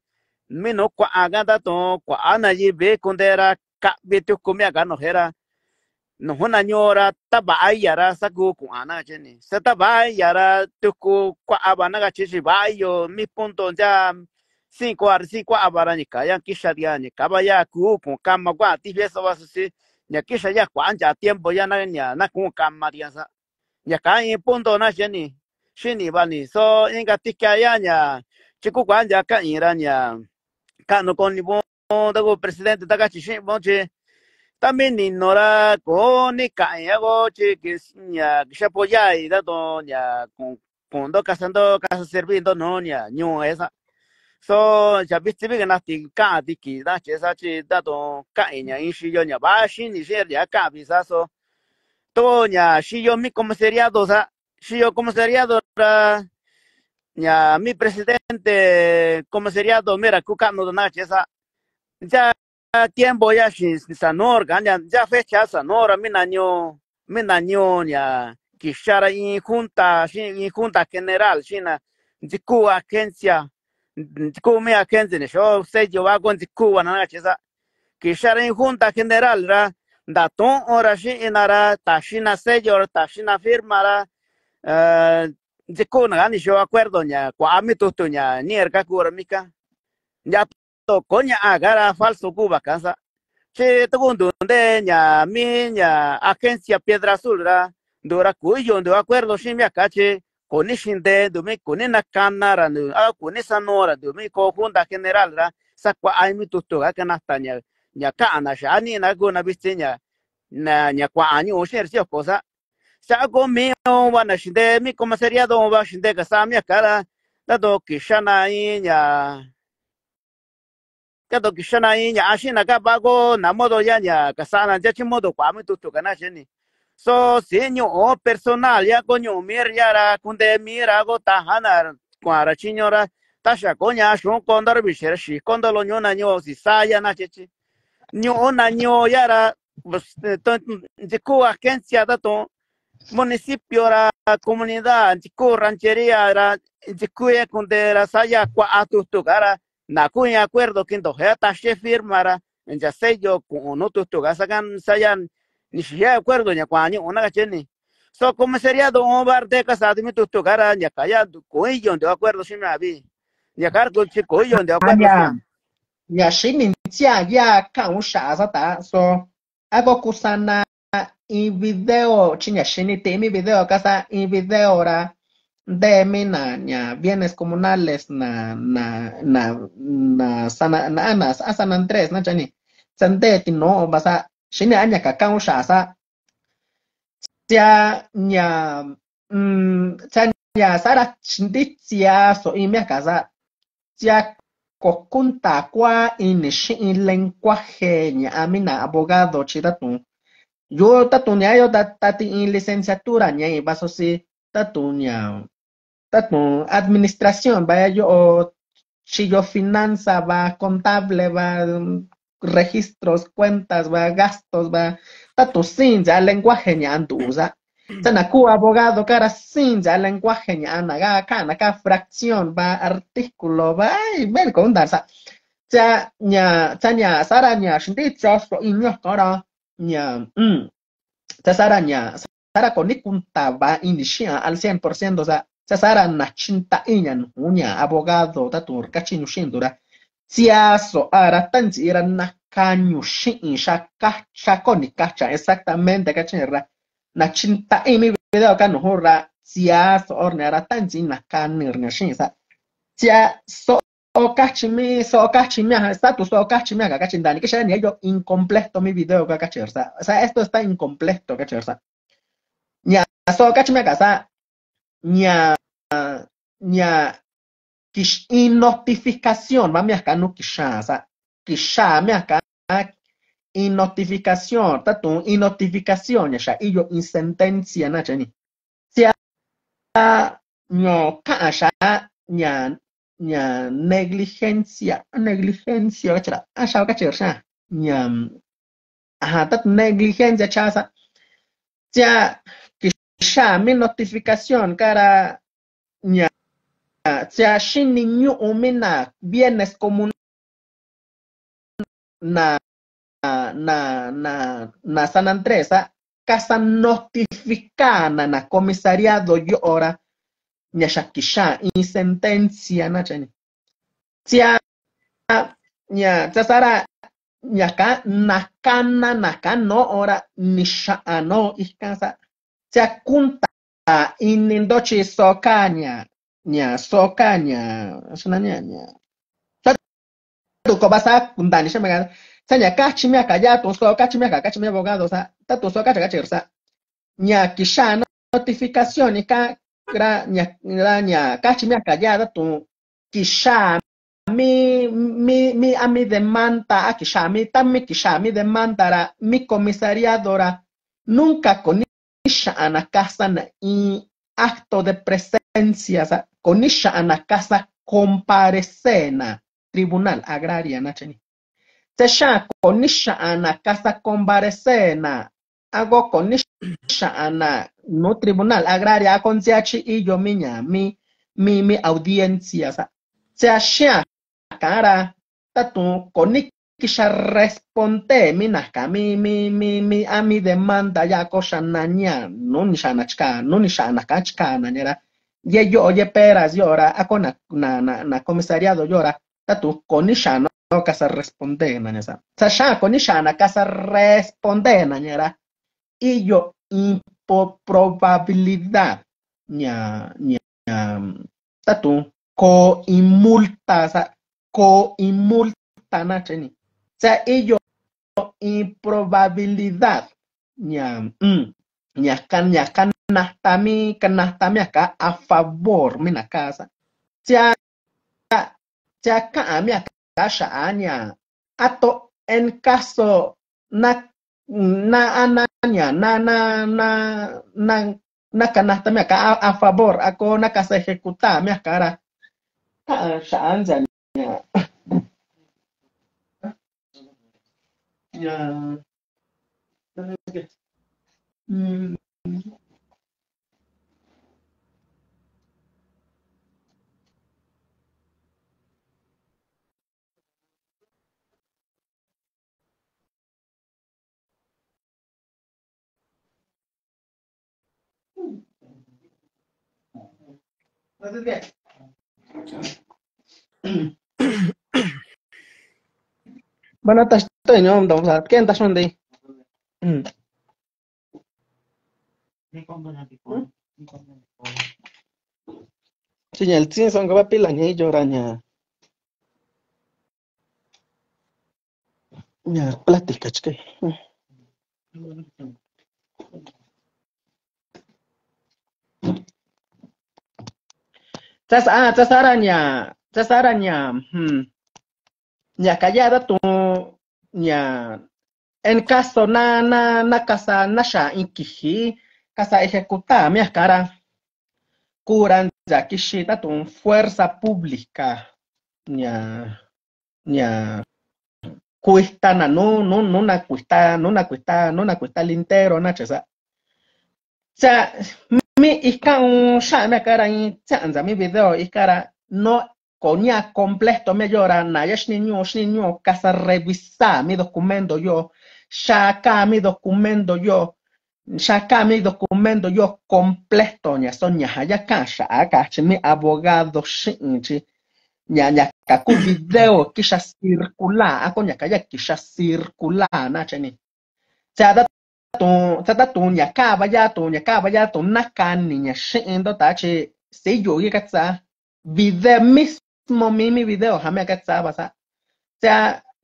没弄瓜啊干那都瓜啊那些别空的啦，卡别丢空面干那黑啦，弄那牛啦，他把哎呀啦，啥个瓜那这呢，啥他把哎呀啦，丢个瓜啊把那个这些把哟，没碰到家。Cinco horas, cinco horas, ni cayan, quisha dia, ni cabaya, cuco, cama, guati, pieza, vas a decir. ya se ya cuán tiempo ya na ya nada como cama ya acá en punto na ya ni ni va ni so en que tica ya ya chico cuán ya acá irá ya acá no con ni bo dago presidente daga bonche también ni nora con ni caña goche que ya que se apoya y da con con dos casando casa servindo no ya esa so ya viste que na tin ka ti da sa aquí. nya yo nya ya so yo mi comisariado sa mi presidente comisariado mira ku ka no esa ya tiempo ya sin sanor gan ya fecha sanor mi mina nyo mi na ya, nya kishara in junta junta general sin de agencia kumia kenzinisho o seji wagonzi kuwa nanagachisa kisharin junta general ra nda ton ora shi inara taxina seji ora taxina firma ra zikuna eh, gani yo acuerdo ña kuami tutu ña nierka kura mika ña toko ña agara falso kuba kansa che tukundu nde ña mi ña agencia piedra azul ra ndura kuyo acordo acuerdo shimia kache konixinde domi koninakana ra a ah, konisano ra domi ko junta general ra sakua aimi tutuga ga kana tanya ka'ana xa'a nina ani na go na na ña kua'a ñu'u xeen ri siyoko sa go mi o va na xinde mi comisariado va xindeka sa'a miaka ra tado kixana in ña tado kixana in ña'a xinaka va ko na na ga bago modo ya ña kasa'ana ncha chimodo kua'a mi tutuga na sheni sozinho o personal ya coño mir yara kunde mirago tahanar kuara chiñora tasha coña shon kondor bishera shi kondolo nyona nyo sisaya na chechi nyona nyo yara jiku agencia dato municipio ra comunidad jiku ranchería ra jiku ya kunde ra saya kwa atustugara na kuña acuerdo kindo heta she firmara en ya sello kuno gasa kan sayan ni ya ah, acuerdo ya cuando una cacheni so como sería don de casado mi tu cara ya calla coillo de acuerdo sin abi ya cargo chi coillo de acuerdo ya shinin ya ya kan shaza ta so hago kusana in video china shini te temi video casa in video ra de mi na vienes bienes comunales na na na na sana na a San Andrés na chani sandeti no basa Shimia nhà cả cao xả xa. Cha nhà um cha nhà xa đã chính đi cha số im nhà cả xa. Cha có cun ta qua in sinh in lên qua lenguaje nhà amina abogado chỉ ta tu. Yo ta tu nhà yo ta ta ti in licenciatura nhà y vaso si ta tu nhà ta tu administración vaya yo o yo finanza va contable va registros, cuentas, va, gastos, va, sin ya lenguaje ñanduza. Tanaku mm. abogado, cara sin ya lenguaje ñanaga, canaca, fracción, va, artículo, va, y ver con danza. Ya, ña, ya, ña, sara, ña, shindi, kara y ña, cara, ña, mm, ya, sara, ña, sara, con ni va, inicia al 100%, o sea, ya, sara, na, chinta, ñan uña, abogado, tatu, cachinu, shindura. Siaso ara tanti ira na caño shin sha cacha exactamente cacha era na chinta y mi video que no hora ne ahora tan na so o cachi mi so kachi mi so cachi mi acá ni que ni yo incompleto mi video que cacha o sea esto está incompleto kacha o ya so cachi mi sa ya ya Kis in notificación, va miascano kisha, o sea, kisha miascano in notificación, tatu in notificación, ya y yo in sentencia na chani. Sea no sha nya ña negligencia, negligencia, cachara, asha cachara, ña ajá, tat negligencia chasa. Ya kisha mi notificación cara nya niño o omena bienes comunes na na na na San Andrés ah, casa notificana na comisariado yo ora Shakisha in sentencia na chani tia nya tsara na nakana no ora nishaano ikasa tia kunta nindochi sokanya Nya soca Es una ña ni tu ko basa ndani mega sa cachimia kachi mia ka so abogado sa tatu tu so sa ña notificación nya ra kachi mia tu mi mi mi a mi demanda a kixa mi ta mi mi demanda ra mi comisariadora nunca con ana casa na acto de presencia, sa konisha anakasa komparesena tribunal agraria nachani tesha konisha anakasa komparesena ago konisha ana no tribunal agraria akonziachi iyo minya mi mi mi audiencia sa tesha kara tatu konikisha responde minaka mi mi mi mi a mi demanda ya kosha nania nunishana chika nunishana kachika nanyera y yo oye peras yora ako ah, na na na, na tatú yora tatu conishano no casa responde na Sa sasha konishana casa responde na y yo impo nya nya tatu co inmulta sa co na cheni sa y yo improbabilidad nya nyakan nyakan nah tami kenah kan, tami aka a favor mina casa tia tia ka ami aka shaanya ato en caso na na ananya na na na na na kanah tami aka a, favor ako na casa ejecuta mi aka ka shaanja ya ya Ừm. What is it? Bueno, tas estoy no, vamos a ver. ¿Qué andas mandando? Signal Simpson kaba pilanya hijau orangnya. Ya, platica, chica. Sas, ah, sasarannya, sasarannya, hmm. Ya callada tu, ya. En caso na na na casa nasha inkihi, casa ejecutada, mi cara curan ya que tu fuerza pública, ña, ña, cuesta na, no, no, no na cuesta, no na cuesta, no na cuesta el entero, na chesa. mi isca un ya me cara mi video y no coña completo me llora na es niño niño casa revisa mi documento yo saca mi documento yo mi documento yo completo, ya son ya ya acá mi abogado shinchi, ya ya cacu video quizá circular, a coña ya quizá circular, nacha ni. se tu, chada tu ya caba ya tu ya caba ya tu na cani ya tache, se yo y video mismo mi mi video, jamás caza pasa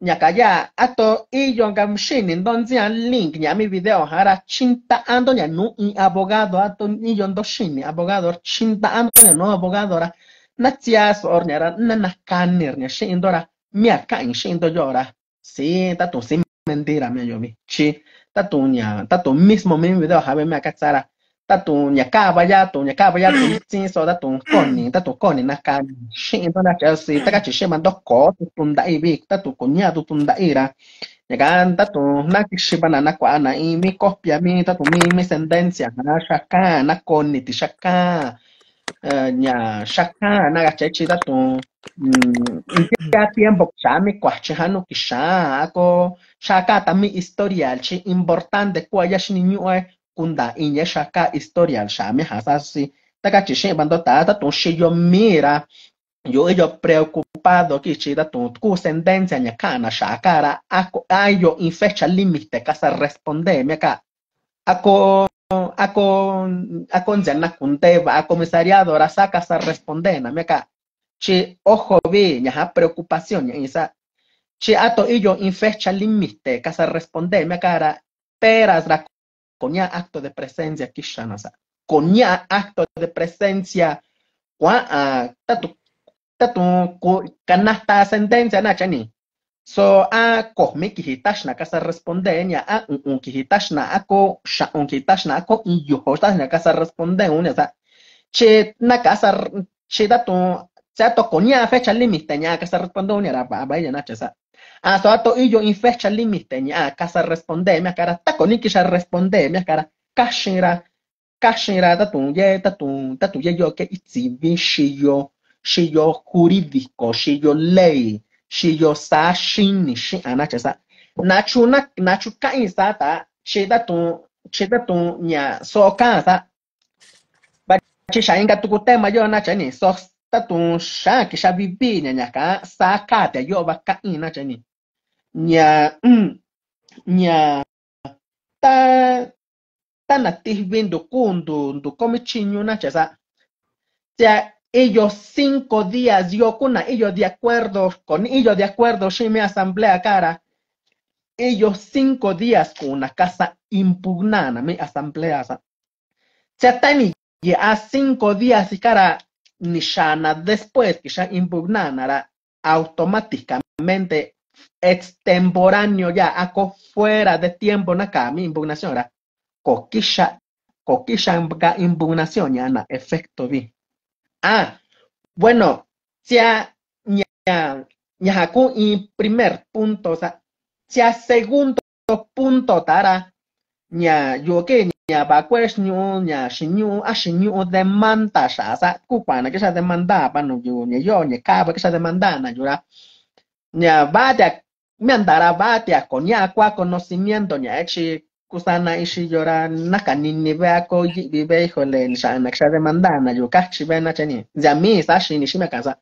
nyakaya ato iyongam shinin donzian link nyami video hara chinta ando ya nu abogado ato iyondo shini abogado chinta ando Nu no abogadora na tias or ñara na kaner shindora mia kain shindo yora si tatu si mentira me yo mi chi tatu nya, tatu mismo mi video habe me ta tu nhà ca ba ya tu nhà ca ba ya tu xin so ta tu con ni ta tu con ni na ca xin to na chao si ta ka chi sheman do ko tu tu nda i bi ta tu con ya tu tu nda i ra nhà ca ta tu na ki shi ba na na kwa na i mi copia mi ta tu mi mi sentencia na shaka na con ni ti shaka nhà shaka na ga che chi ta tu ya tiempo cha mi kwa che hanu ki sha ko shaka ta mi historial chi importante kwa ya shi ni kunda inyeshaka historia shami hasasi taka tun tata yo mira yo yo preocupado que chida tu sentencia nyakana shakara ako ayo in fecha límite casa me acá ako ako ako nzana kunteva a comisariado raza casa responde respondena me acá chi ojo vi ha preocupación esa chi ato yo in fecha límite casa me cara peras la ya acto de presencia kishanasa. ya acto de presencia. Ah, tatu tatu canasta sentencia chani. So a presencia na casa respondeña a un na ako sha un na ako y yo na casa responde una che na casa che Sa to konia fecha límite ña casa respondonia la vaya nacha sa. Ah, so ato illo in fecha límite ña casa respondemia cara ta koniki sa respondemia cara kashinra kashinra ta tun ye ta tun ta tu ye yo que itzibi shiyo shiyo jurídico shiyo ley shiyo sa shini shi anacha sa. Nachuna nachuka insata shida tun shida tun ña so kansa. Bachi shainga tukutema yo nacha ni sos tatun sha ki shabi bi nya nya ka sa ka ta yo ba ka ina chani. nya mm, nya ta ta na ti viendo kundo ndo na cha ya ellos cinco días yo kuna ellos de acuerdo con ellos de acuerdo si me asamblea cara ellos cinco días con una casa impugnana me asamblea sa ya tani ya cinco días y cara nishana después que ya impugnara automáticamente extemporáneo ya ako fuera de tiempo nakami impugnación era coquilla coquilla impugnación ya na efecto vi ah bueno ya ya ya y primer punto o sea ya segundo punto tara ya yo que Nya ba kwe shinyu, nya shinyu, a shinyu o de manta sha sa kupa na kisha de manta pa no yu, nya yo, nya kaba kisha de manta na yu la. Nya ba tia, mianta ra ba tia ko nya kwa conocimiento nya echi kusana ishi jura la naka nini vea ko yibi vei hole nisha na kisha de manta na yu kachi vea na chani. Zia mi sa shini shime kasa.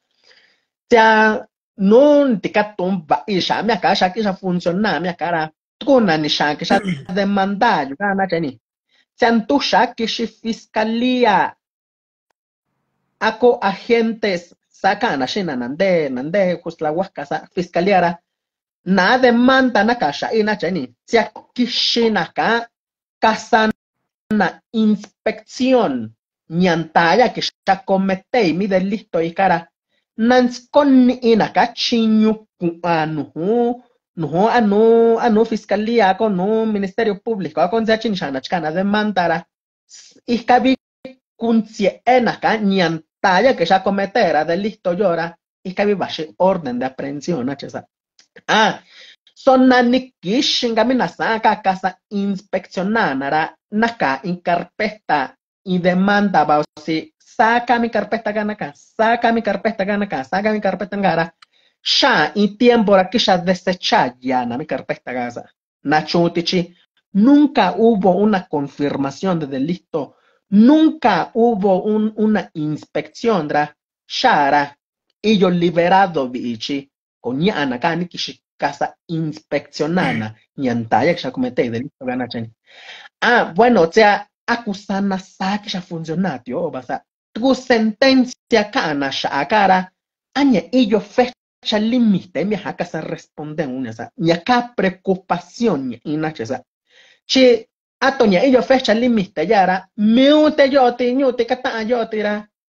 Tia non tika tumba isha mia kasha kisha funcionar mia kara. Tuna nisha kisha de manta yu kana que si fiscalía. Aco agentes sacan a nande, nande, la huasca, fiscalía. Na demanda na casa y na chani Si inspección. ka, casa na inspección. Ñantaya que ya comete y mide listo y cara. con ni inaka chinyu no a no no fiscalía con no ministerio público a con za chinshana chikana ze mantara iskabi kuncie que ya cometera de listo llora cabi bashi orden de aprehensión chesa ah sonaniki minasa saca casa inspeccionanara naka y carpeta y demanda si saca mi carpeta ganaka saca mi carpeta ganaka saca mi carpeta ganaka ya y tiempo ya ya na mi esta casa. Nacho nunca hubo una confirmación de delito, nunca hubo una inspección de chara y yo liberado bichi con ya que kishi casa inspeccionana ni antaya que ya comete delito Ah, bueno, o sea, acusana sa que ya funcionatio, o oh, sea, tu sentencia cana cara aña y yo chalimista mi haka sa responde una sa nya ka preocupación inache sa che atoña ello fe chalimista yara era yo te ñu te kata yo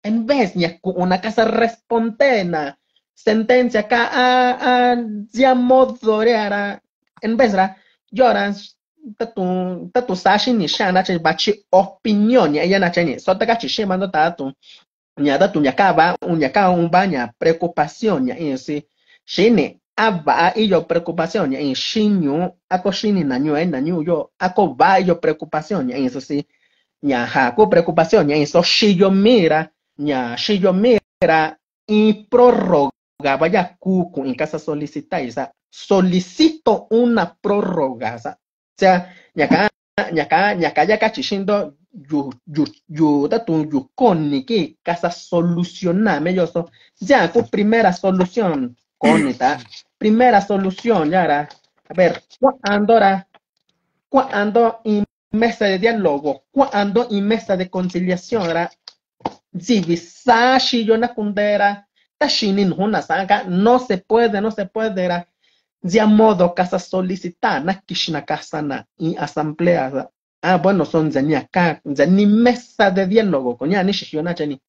en vez ni ku una casa respondena sentencia ka a a ya modoreara en vez ra lloran tatu tatu sashi ni shana che bachi opinión ya na che ni so ta ka chi no tatu nya tu nya un nya un preocupación ya insi shini aba iyo preocupación ya in shinyu ako shini na en na ako va yo preocupación nya eso si nya ha ko preocupación nya inso shiyo mira nya shiyo mira y prórroga vaya en casa solicita esa solicito una prórroga o sea nya ka nya ya yo, yo, yo, yo, con que casa solucionar, yo so, ya, con primera solución, con esta, primera solución, ya, era, a ver, cuando era, cuando en mesa de diálogo, cuando y mesa de conciliación, era, si si yo na kundera, saga, no se puede, no se puede, era, ya modo casa solicitar na kishna casa na, en asamblea, Ah, bueno, son zania ka, zani mesa de diálogo, coña ni shishio na chani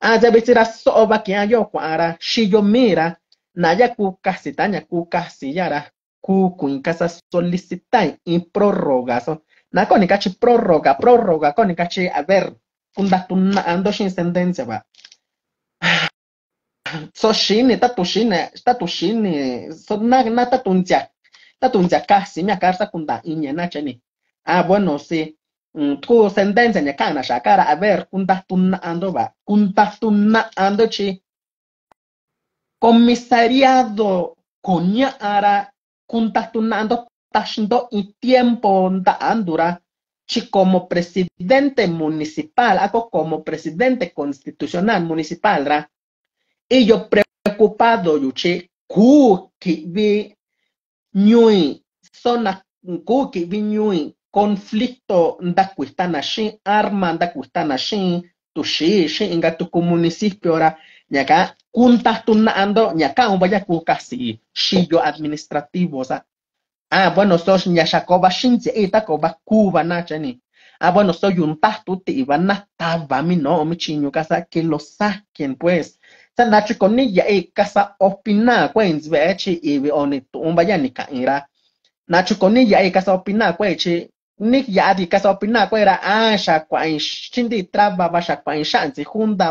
Ah, ya bitira soba que ayo kuara, shiyo mira, na ya ku kasitanya ku kasiyara, ku ku in casa solicita in prorroga so. Na koni kachi prorroga prórroga, koni kachi, a ver, kunda tunna ando ah, shin sentencia ba. So shini, tatu shini, tatu shini, so na, na tatu ntia, tatu ntia kasi, mia karsa kunda inye na chani Ah, bueno, sí. Mm, tu sentencia ni cana shakara. A ver, kuntas tunna ando va. Kuntas ando chi. Comisariado coña ara. Kuntas ando tashindo y tiempo onda andura. Chi como presidente municipal, hago como presidente constitucional municipal, ¿ra? Y yo preocupado, y ku ki vi ñui, zona ku vi conflito ndakuistana shin arma inga tu tuxi xin inka tuku municipio ra ñaka un vaya cuca si xiyo administrativo sa ah bueno so eta xintse'i takova na nachani ah bueno te yuntajtu ti'iva natava mi no mi chiño kasa que lo saquen pues sa nachi e kasa opina kuentzve'e chi ivi un vaya nika'in ra nachi koniya'i casa opina kue'i Nick yadi casaopinacuera ancha ah, cuan chinditraba basha cuan shanzi junta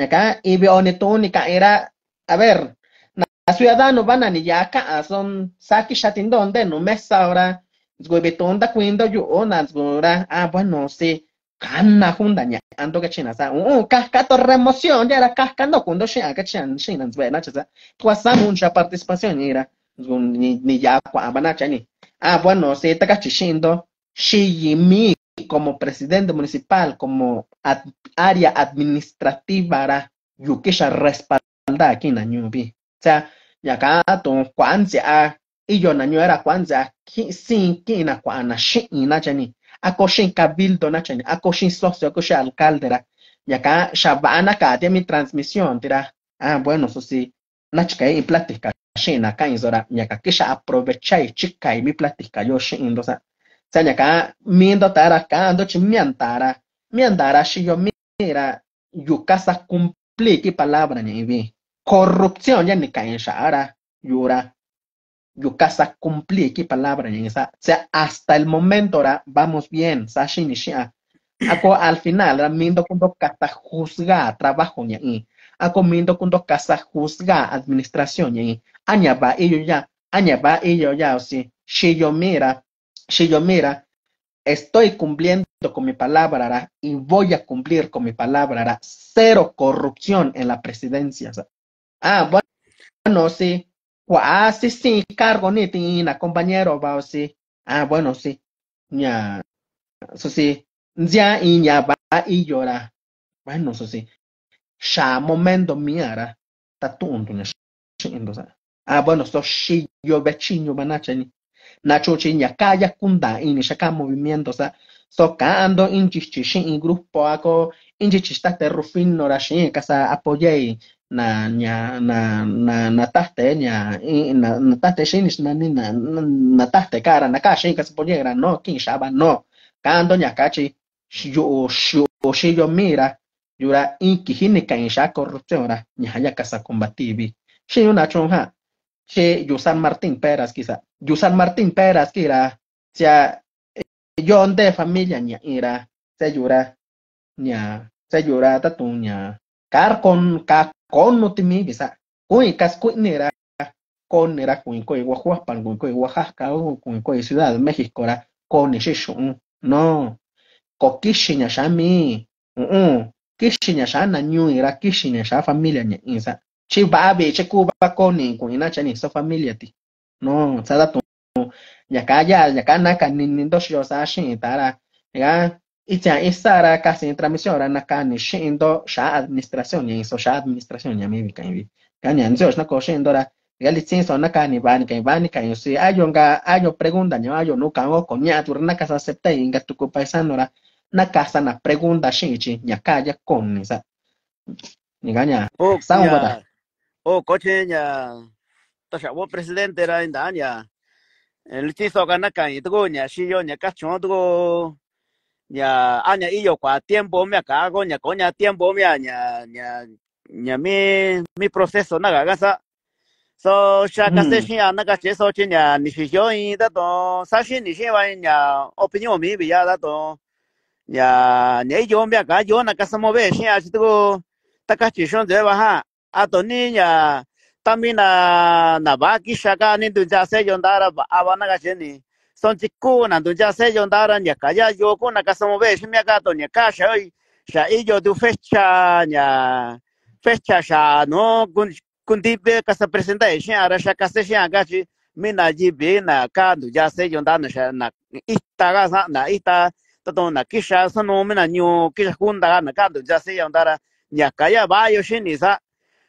acá y beonetúnica era a ver la ciudadano van a ni acá son saki chatin donde no mes ahora da cuindo yo onas gora ah bueno sí canna junta ni ando que china sa un uh, cascato uh, remoción ya era cascando cuando se acá chan buenas zbena chasa tuasa mucha participación era ni ya cuan van a ah bueno sí está Xi como presidente municipal, como área administrativa, yo respaldar aquí en Añubi. O sea, ya acá, to Juan, y yo no era cuanza sin quien a Juan, a a Chani, a Cabildo, a a Socio, a ya acá, shabana mi transmisión, dirá, ah, bueno, eso sí, nachka y plática, Shin, acá, y ya acá, que aprovecha y mi yo tara ka ando chi miantara, miandara Yo mira, yukasa qué palabra vi Corrupción ya ni Yo yura. Yukasa qué palabra ni esa sea, hasta el momento ahora vamos bien, sashi ni Ako al final, la mindo kundo kasa juzga trabajo ni Ako mindo kundo kasa juzga administración ni Añaba ello ya, añaba ello ya, o si, yo mira, yo mira, estoy cumpliendo con mi palabra y voy a cumplir con mi palabra. Cero corrupción en la presidencia. Ah, bueno, sí. Ah, sí, sí, cargo ni tina, compañero, va, oh, sí. Ah, bueno, sí. Ya, eso sí. Ya y ya va y llora. Bueno, eso sí. Ya momento miara. Está tonto, Ah, bueno, eso sí, yo van a Nachochi nyakaya kunda ini shaka movimiento, sa. socando inchi in grupo ako no Rashin, casa apoyei na nya na na na na na shinish na ni na na cara na kashin no kin no kando nyakachi kachi yo yo mira yura inki hini sha ña ya casa combativi shi una chonja shi yo San Martín Peras quizá Yusan Martín Peras kira sea yon de familia ña ira se yura ña se yura tatun ña kar con ka con no timi bisa ah, kui kas kui nera con nera kui koi guajuapan kui koi oaxaca kui koi ciudad de méxico ra con shishun no ko kishi ña shami uh kishi ña shana ñu ira kishi ña sha familia ña insa chi babe che kuba con ni kuina chani so familia ti no sada tu yaka ya yaka naka nini ndo shio sa shin tara ya itia isara casi transmisión ahora naka ni shin ndo sha administración ni so sha administración ya mi kan vi kan ya na ko shin ndo ya li sin so naka ni bani kan bani kan si ayo nga ayo pregunta ni ayo no kan o konya tu na casa acepta inga tu ko paisano ra na casa na pregunta shin chi nyaka ya kon ni sa ni ganya oh, sa un o oh, coche ya Tasha, wo presidente era en Dania. El tiso gana y tuvo ña si yo ña cachón tuvo ña nya y yo cua tiempo me cago con coña tiempo me ña ña mi mi proceso na gasa. So ya casi mm. si ya na caché so ni yo y da to sa ni si opinión mi bi ya da to ña yo me acá yo na casa si ya si tuvo ta caché son de baja a to ni tamina nabagi ba ki duja yondara son chiku na duja se yondara nya kaya yo Nyakasha, na kasamo sha du fecha fecha sha no kundibe e ka sa presenta e shin mina Jibina, be na ka duja yondana sha na ita Tatona sa kisha Sonomena, mina nyu kisha kunda na ka duja yondara Nyakaya kaya ba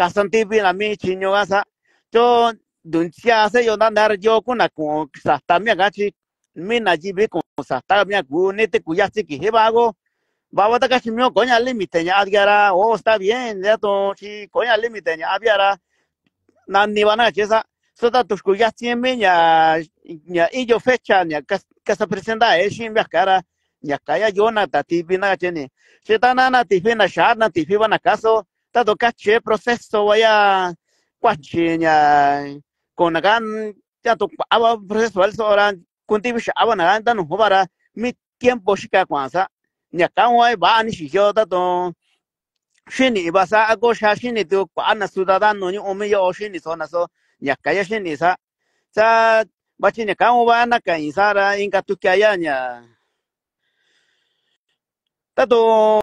kasanti TV na mi chiño gasa yo dunchia se yo nandar yo kuna ku sasta mi gachi mi na jibe ku sasta mi ku ne ki hebago baba ta mi coña limite ya adiara, oh está bien ya to chi coña limite ya adiara, nan ni bana chesa sota tus kuya tiembe ya ya fecha ya casa presenta es mi cara ya kaya yo na tatipi na chene se tanana tifina sharna na tifi caso Tato caché proceso vaya cuachiña con acá ya tu agua proceso al ahora con ti agua tan mi tiempo chica cuanza ni acá hoy va yo tato shini Ibasa a algo shini tu cuana no ni ome yo shini son eso ni acá shini sa sa bachi ni na tato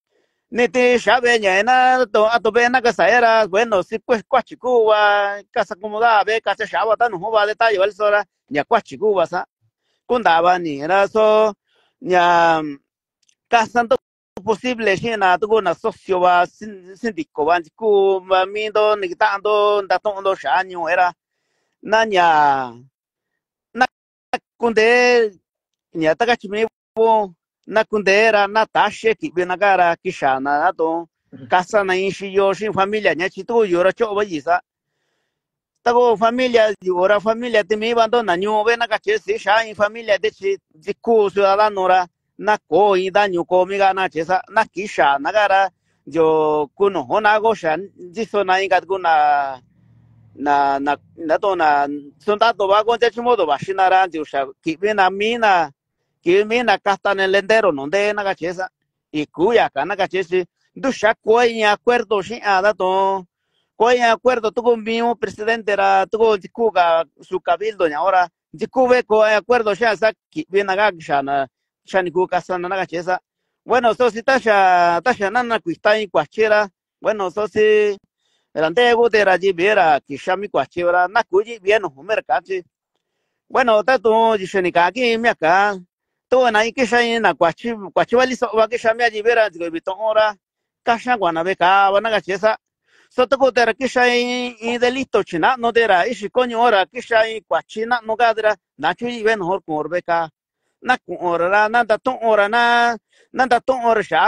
Niti xabe to atobe na era, bueno, si pues cuachicuba, casa acomodada, ve casa chava, tan juba de el sora, ña cuachicuba sa. Kundaba ni era so ña casa posible xena tuvo na socio va sin disco van ku mindo ni tanto ndatondo xaño era na ña na kunde ña taka na kundera, na taxe, kibe na gara, kisha na adon, casa mm-hmm. na inshi yoshin, família, nha chitu yora choba yisa. Tago família, yora família, te mi bando na nyube na kache se sha in família de chi, ziku ciudadano ra, na ko in da nyuko na chesa, na kisha na gara, yo kuno hona gosha, ziso na na na na to na sonda to ba gonja chimo do ba shinara jo sha kibe na mi na kimi na casta en el lendero no de na gachesa y cuya cana gachesi dusha coña acuerdo sin adato coña acuerdo tuvo mismo presidente era tu cuga su cabildo y ahora discube coña acuerdo ya sa bien aga shana shani cuca na gachesa bueno so si tasha tasha nana cuista y cuachera bueno so si delante gutera jibera kishami cuachera na bien un cachi bueno tatu aquí mi acá to na cuachi ina kwa chivu kwa chivalisa wakisha mya jibera ziko bitongora kasha kwana beka wana kachesa so toko que kisha en de listo china no tera ishi coño ora kisha i kwa china no gadra na y ven hor con orbeka na kun ora na da ton ora na na da ton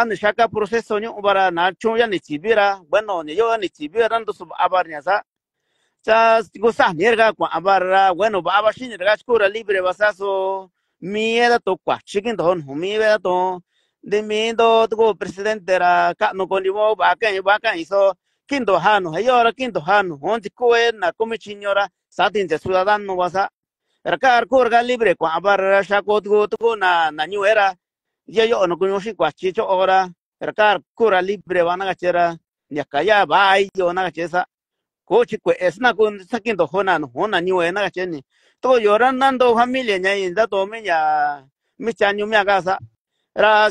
ni shaka proceso nyu bara nacho ya ni tibira bueno ni yo ni tibira ndo sub abar nya sa cha gusa nierga kwa abarra bueno ba abashin rga chura libre vasaso mieda to kwachikin don humieda to de miendo tuko presidente ra ka no konimo baka ni baka iso kindo hano hayora kindo hano onti koe na komichinyora satin de ciudadano wasa rakar kurga libre kwa abar shako tuko tuko na na nyuera ya yo no kunyoshi kwachicho ora rakar kura libre wana gachera nyakaya bai yo na gachesa kochi kwe esna kun sakindo hona no hona nyuena gacheni to yoran nan do familia nya yin da to me nya mi chanyu me agasa ra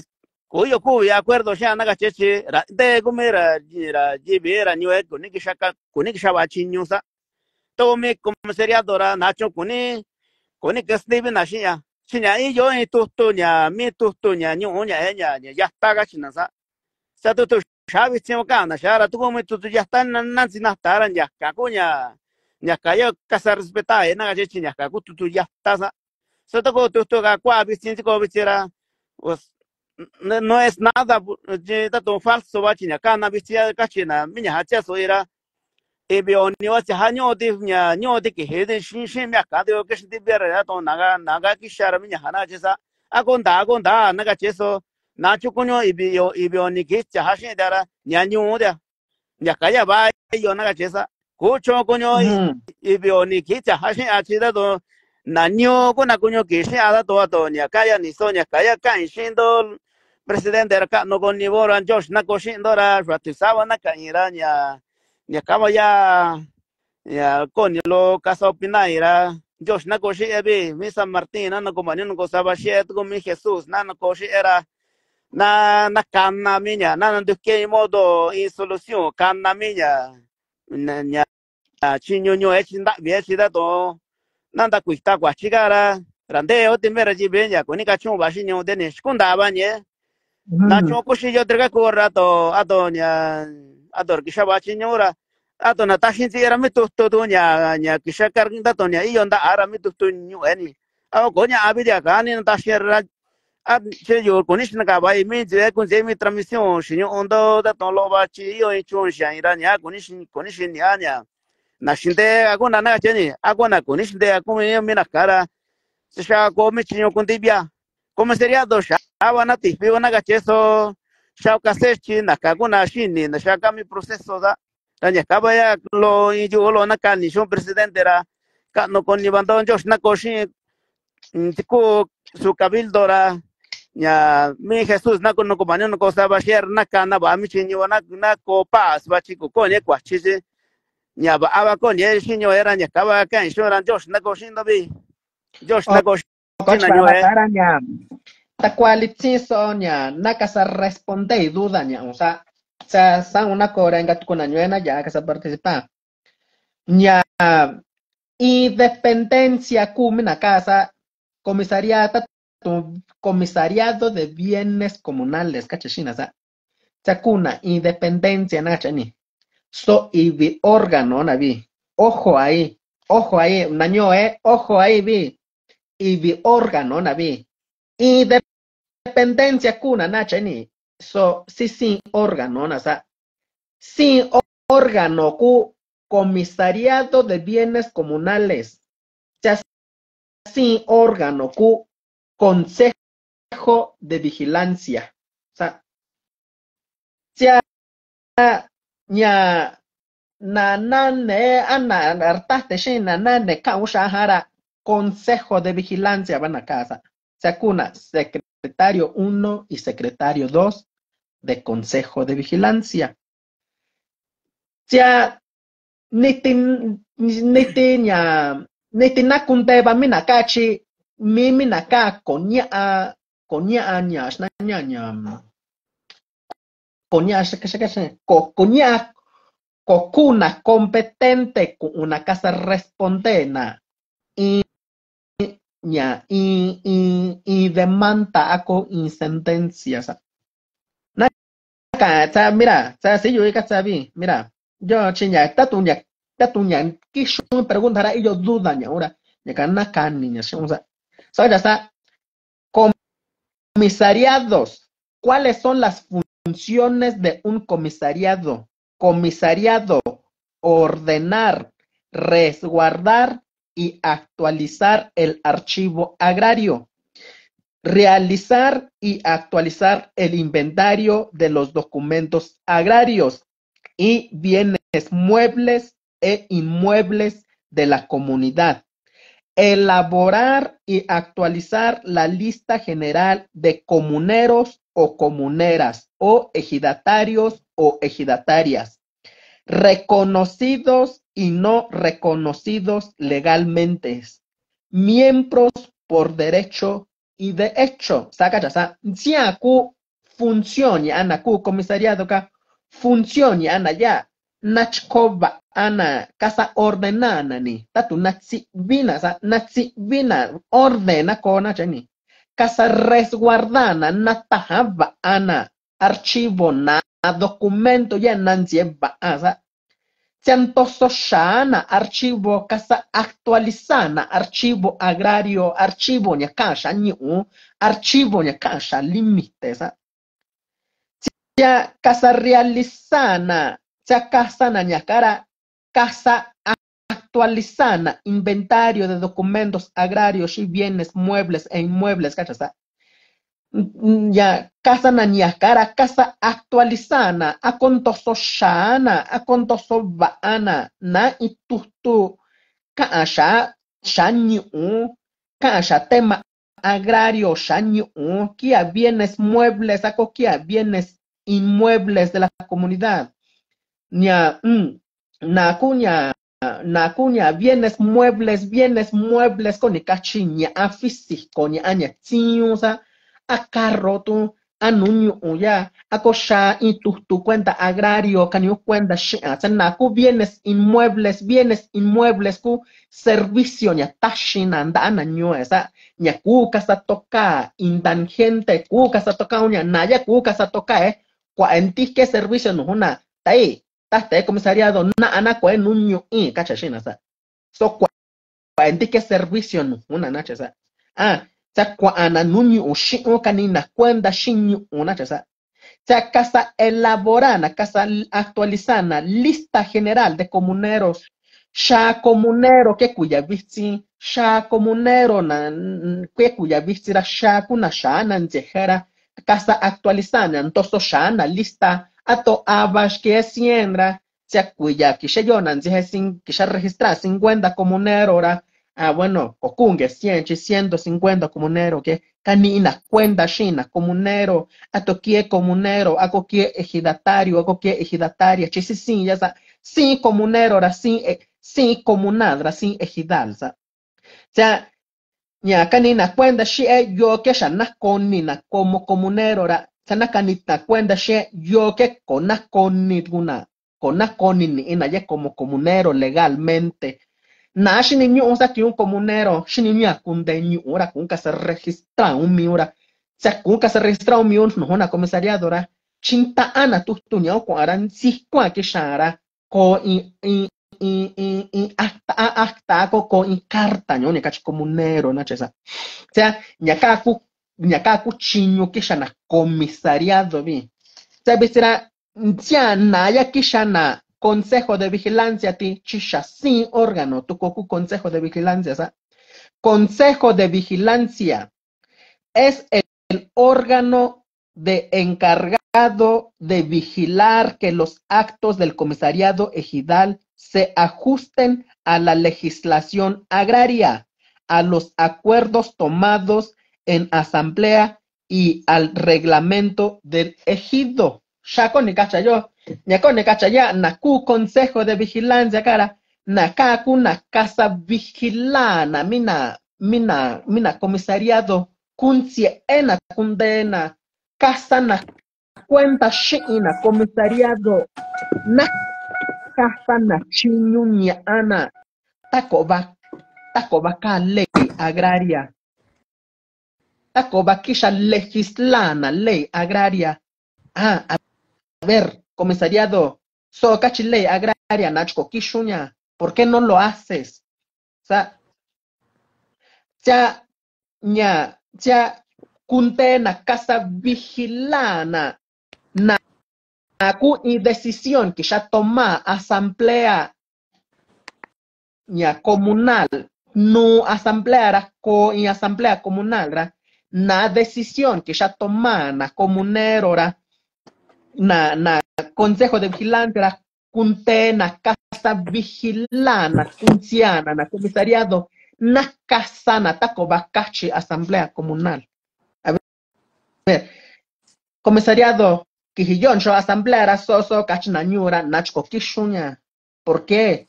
ko yo ku ya acuerdo ya na gache che ra de gumera ra jibera ni wet kuni kishaka kuni kishaba chinyu sa to me comisaría dora nacho kuni kuni kasne bi na shinya shinya i yo i tu tu nya mi tu tu nya ni o nya nya nya ya ta ga china sa sa tu tu shabi tsimo ka na shara tu ko me tu tu ya ta nan nan sina taran ya ka ko nya n y a k a y o kasa r e s b e t a ena g a j e c h i y a k a k u t u t u y a t a s a sota ko t u t o k a kua b i s i n c i ko bichira p e s no es nada je tato falso bachi y a k a n a bichia kachina miña hacha soira ebioni wachi h a n y o t i ña ñoti k e h e d e shin shin m y a k a de que shin tibera to naga naga kishara m i n y a hana j h e s a a g o n d a akonda naga cheso nacho kuño ibio ibioni k e c h a hashin dara n y a n ñ u de n y a k a y a ba yo naga chesa kuchon kunyo ibyo ni kicha hashin achi dato na nyo kuna kunyo kishin ala toa to kaya niso niya kaya kain presidente josh na ko shindo ra shwati sawa ya niya lo kasa opinaira. josh na ko ebi mi san martin na na kumani nuko saba mi jesus na era na na kanna miña na modo duke in kanna miña na chiñoñoechi nda'vi chi ndatoo nandakuita kuachíka ra rande'e otimera chipeña kuni kachun vaxi ñu'uteni yo ñe'e nachun kuxiyotirikáku ra to ato ña ato rkixa vachi ñu'u ra ato na taxi ntsi'i ra mitujtu tu nya i yo nda ara ña iyo nda'a ra e ni a ni na ta nataxiri ra a che yu kuni xinakava imi ntsi'e kuntse'e mi ondo da to lo ba chi yo i chun xa'in ra ña kuni nya nya na xinde ako na na cheni ako kuni xinde mi na cara xa ko con tibia como sería do xa ti gacheso se na proceso da la nya ya lo lo na presidente ra con libando na tiku su cabildo ra ya mi Jesús na no compañero no cosa va xer na kana ya va a con el señor era ni acaba acá en su gran dios negociando vi dios negociando ta cual si soña na casa responde y duda ni a sea sa una corona en gato con año allá que se participa ya y dependencia cumen a casa comisariata comisariado de bienes comunales cachachina sa una independencia nacha ni So y vi órgano, vi. Ojo ahí, ojo ahí, naño, eh, ojo ahí vi. Y vi órgano, vi. Y de dependencia cuna, nacha, ¿eh? ni. So, sí sin órgano, na, sa. órgano, cu comisariado de bienes comunales. Ya sin órgano, cu consejo de vigilancia. O sea, ya ña nanane ana hartaste nanane kaushahara consejo de vigilancia van a casa. acuna secretario 1 y secretario 2 de consejo de vigilancia. Ya nitin nitin ya nitinakunteva minakachi miminaka konya konya nya a nya con cocuna competente, con una casa respondena. Y, y, y, y demanda a con insentencias. Mira, si yo mira, yo chiña, está tuña, está tuña, que yo me preguntara, yo dudan, ahora, ya que no ya niña, o sea, Comisariados, ¿cuáles son las funciones? Funciones de un comisariado: comisariado, ordenar, resguardar y actualizar el archivo agrario, realizar y actualizar el inventario de los documentos agrarios y bienes muebles e inmuebles de la comunidad Elaborar y actualizar la lista general de comuneros o comuneras o ejidatarios o ejidatarias reconocidos y no reconocidos legalmente, miembros por derecho y de hecho, saca ya si función ana comisariado ka funciona ana ya nachkova ana casa ordenana ni tatu natsivina sa natsivina ordena kona cheni casa resguardana natahava ana archivo na a documento ya nanzie ba asa Tiantososhana, archivo casa actualizana, archivo agrario, archivo ñakasha, ñu, archivo ñakasha, límites. Tia casa realizana, Sea casa nañacara casa actualizana inventario de documentos agrarios y bienes muebles e inmuebles, ¿cachasa? Mm, ya, casa nañacara, casa actualizana, acontoso shana, contoso baana, na y tustu, shanyu, kaasha tema agrario, shanyu, kia bienes muebles, a kia bienes inmuebles de la comunidad ña, mm, na cuña, bienes muebles, bienes muebles, con kachi ña físico, ña ña a carro tu, a nuño ya, a cocha y tu, tu cuenta agrario, caniu cuenta na naku bienes inmuebles, bienes inmuebles, ku servicio ña tashinanda, anañuesa, ña cu, sa toca, intangente, kuka sa toca, uña naya cu, sa toca, eh, cuantis servicio no una, tai, comisariado na anaco en un y sa so cua indique servicio una nacha sa ah sa cua ana nunyu o shi o canina cuenda shiñu una sa sa casa elaborana casa actualizana lista general de comuneros sha comunero que cuya vici ya comunero na que cuya visti ra ya kuna sha na casa actualizana entonces sha na lista ato abash que siendra se acuya que se yonan sin que se registra 50 como ahora ah bueno o kunge 100 150 como error que canina cuenta china comunero ato que comunero ako que ejidatario ako que ejidataria chisi sin ya sin comunero ra sin eh, sin comunadra sin ejidalza o ya canina cuenta es eh, yo que ya na como un ra sana kanita cuenta she yo que conas cona y ina ye como comunero legalmente na shi ni ñu sa un comunero shi ni ñu kunde hora ora kunka se registra un mi ora se se registra un mi no una comisariadora ora chinta ana tu tu ñao aran si kwa ke shara ko in in in in hasta hasta ko ko in carta ñone cach comunero na chesa o sea ñaka nyakha kuchinyu na comisariado vi sabisira na consejo de vigilancia ti chisha sin órgano tukoku consejo de vigilancia consejo de vigilancia es el órgano de encargado de vigilar que los actos del comisariado ejidal se ajusten a la legislación agraria, a los acuerdos tomados en asamblea y al reglamento del ejido. Ya con yo, ya con ya, naku consejo de vigilancia, cara, nakaku na casa vigilana, mina, mina, mina comisariado, kuncie ena cundena, casa na cuenta na comisariado, na casa na chinuña ana, tacoba, tacoba le agraria vaquilla legislana ley agraria. Ah, a ver, comisariado, so ley agraria, Nachko Kishunya, ¿por qué no lo haces? O sea, ya, ya, ya, na casa vigilana, na, y decisión que ya toma asamblea, ya, comunal, no asamblea, y asamblea comunal, ¿verdad? na decisión que ya toma na comunero el na, na consejo de vigilancia la la na casa vigilana funciona na comisariado na casa na taco asamblea comunal a ver comisariado kijillon yo asamblea soso cachi nyura, ñura ¿por qué?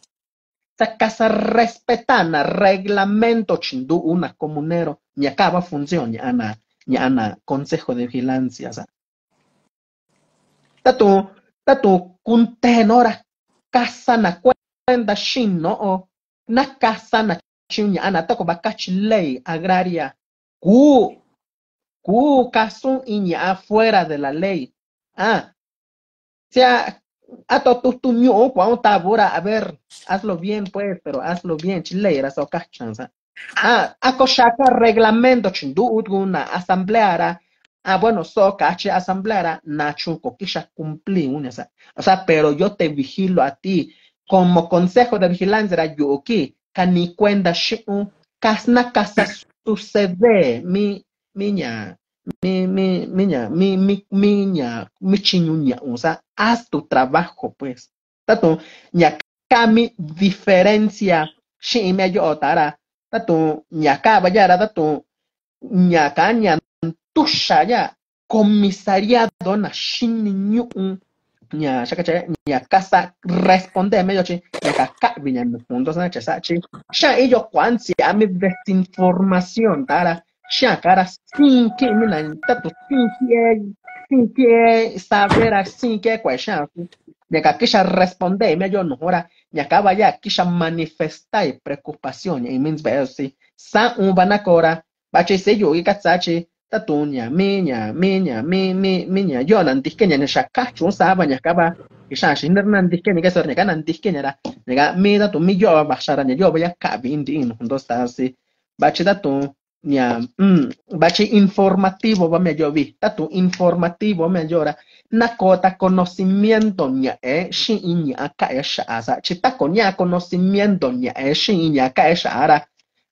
esta casa respetana reglamento chindú una comunero ni acaba función ni ana ni ana consejo de vigilancia Tatu, tatu kun tenora casa na cuenta chino no o na casa na chunya ana taco kachi ley agraria ku ku caso iña afuera de la ley ah sea a tu tu mio cuando a ver, hazlo bien pues, pero hazlo bien, chileira, so cachanza. Ah, acochaca reglamento chindu utguna asambleara. Ah, bueno, so cache asambleara, nachuco, quisha cumplí una. O sea, pero yo te vigilo a ti. Como consejo de vigilancia, yo aquí, cani cuenta, casna casa sucede, mi, miña mi, mi, miña, mi, mi, miña, mi chiñuña, o sea, haz tu trabajo, pues. Tato, acá mi diferencia, shime yo otara, tato, ñaka vayara, tato, ñaka ñantusha ya, comisariado na shiniñu, ña, shakache, ña casa, responde medio chi, ñaka ka, viña, puntos, sachi, sha ello a mi desinformación, tara, Shankara cinque Minantatu cinque cinque Savera cinque kwa shanku nyakakisha responde imeyo nuhura nyakaba ya kisha manifesta y e preocupación y e means beosi sa umbanakora bache seyo ikatsache e tatunya minya minya mi mi minya yo nandiskenya nyashakachu saba nyakaba kishashi nernandiskenya kesor nyaka nandiskenya ra nyaka mi tatu mi yo bashara nyo baya kabindi in hundos bache tatu ya mm, bache informativo va medio vista tu informativo mejora na cota conocimiento ña e eh, eh, shi ña ka e shaza chita coña conocimiento ña e eh, shi ña ka e ara,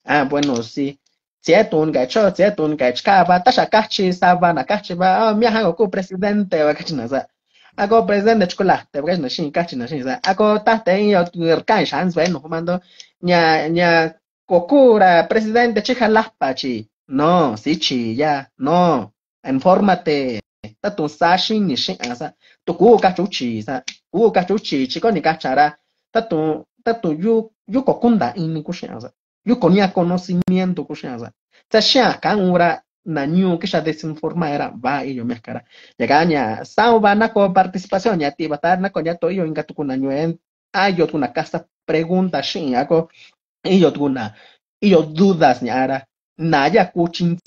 ah bueno sí Tietun gacho, tietun gachkava, tasha kachi savana kachi va, ah, mi hango co presidente va kachi naza. Ako presidente chocolate, va kachi nashin, kachi nashin za. Ako tate yo tu erkan shans va no comando. Nya nya Ocura, presidente pachi No, Sichi, ya, no. informate Tatu sashi ni shin asa. Ah, tu ku ka sa. chico ni cachara. yu yu cocunda in ah, Yu conocimiento kushin asa. Ah, ta na que ya desinforma era va yo me Llegaña, na participación ya ti na coña yo inga tu ayotuna Ayo tu casa pregunta shin iyo tuna iyo dudas ñandoj na ya kuchin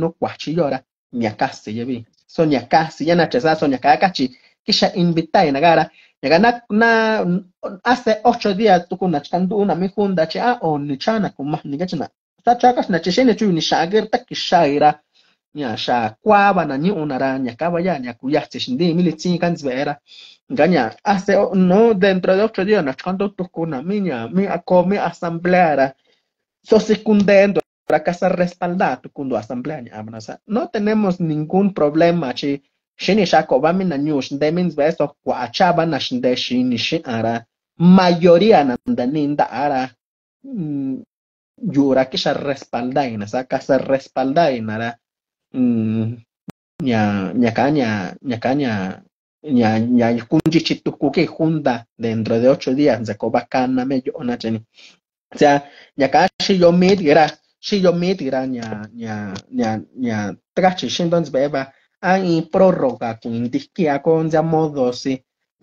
nokuajchiyora ñakajsiyemi son ñakajsiya nachesaj son ñakakachi kixa invitainakara ñaka na kana yora kase kase yebi so so ya na na na kachi kisha invita ina gara hace ocho días tukunachkandu'unami juntachi a ah, onichana kumajnikechna sa chakachnachi xinechuu nixa'akir ira ñaxa kuábana ñu'na ra ñakava ya ñakuyajtsi xindi militsi'nkansi ve'e ra nga ña hace no dentro de ocho días naxkanto tukuna mi ña mi ako mi asamblea ra sosikundendo para casa respaldar tukundu asamblea ña'ámana sa no tenemos ningún problema chi xini xakovamina ñu'u xindemin ve'e sokua'achavana xinde xini xi'a ra mayoría nandani nda'a ra mm, yu'u ra kixa respaldaina sa casa respaldaina ra Mm, ña ña acá ña ña ña ña ña kunchichitukuki junta dentro de ocho días nsekobacana meyo'onachini sea ñaka xiyomitira xiyomitira ña ña ña ña tkachi xintonsi ve'eva a in prórroga kuintijki ako nsiamodosi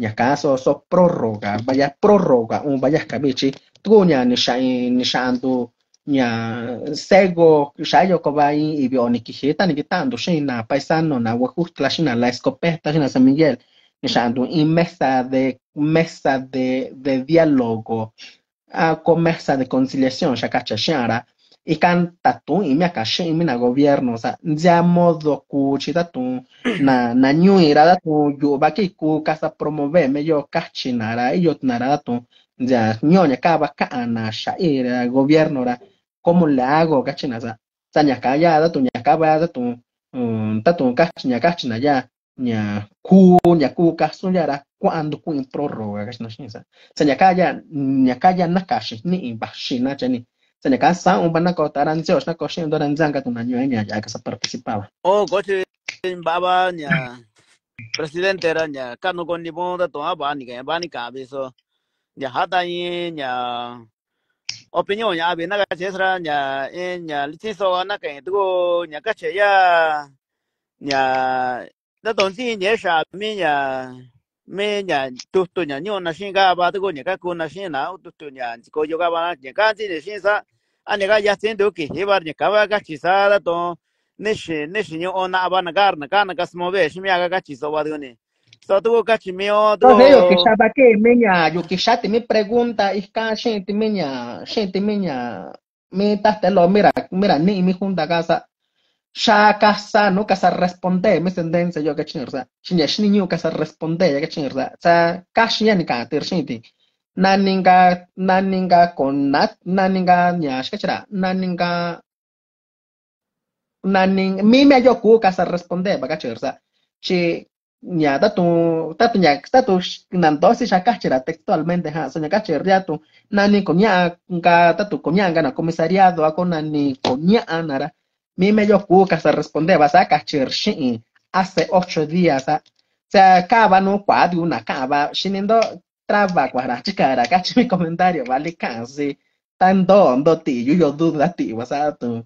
ñaka so so prórroga vaya prórroga un vaya kamichi tku ña shan. nixa'an tu ...ya... sego yo cobain y vio ni quijeta ni paisano na huejustla la escopeta xina San Miguel y mesa de mesa de, de diálogo a mesa de conciliación ...ya Shara y canta tú y me acaché y na gobierno o sea ya modo cuchita tú na na irá tú yo va que cu casa yo cachinara y yo narada tu ya ñoña cava cana gobierno ra como lago kachinasa sañakaya da tu ñakaba da tu tatu kachina cachina, ya ña ku ña ku kasunyara cuando kuin ya kachina shinsa sañakaya na, nakashi ni bashina chani sañaka sa un bana kotaran zeos na koshin doran zanga tu naño ña ya que se participaba oh coche baba ña presidente era ña kanu con ni bonda to abani ka abani ka ya, ña hata 我平时我伢阿那个介绍伢，伢介绍那个那个那个企呀，伢那东西介绍每年每年都都人用那信用卡吧，那个人家个人信用卡，都多人搞这个吧，人家这些线上，啊，人家有些都去喜欢人家搞那个介绍那东，那些那些人哦，那办那个卡，那个什么呗，什么那个介绍吧，对不对？todo o catimento. Tá que já daqui, minha, o que já te me pergunta, esca, gente, minha, gente, minha, me lo mira, mira, ni me junta casa. Ya casa, no casa responde, me tendencia yo que chingarza. Chinya, chinya, casa responde, ya que chingarza. Sa, casi ya ni gente. Naninga, naninga con nat, naninga, ya, escachara, naninga. Naning, mi me cu casa responde, bagacherza. Che, ya tatu tatu ña tatu nandosi xa ra textualmente ha so ña tu nani koña'a nka tatu koña'a nka na comisariado con nani me anara mime yo responde respondeba a kachi hace ocho días sa se no nu una una sinendo xinindo traba kuara chikara kachi mi comentario vale tanto tandondo y yo duda vas a tu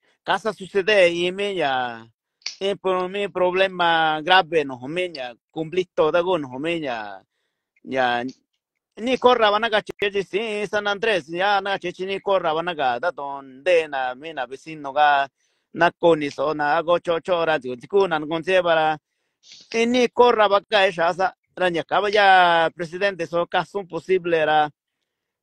casa sucede y me ya y por mi problema grave no me ya conflicto de con me ya ya ni corra van a sí San Andrés ya na ni corra van a da donde na me na vecino ga na coniso na chochora tikuna con para ni corra va a esa raña ya presidente so caso posible era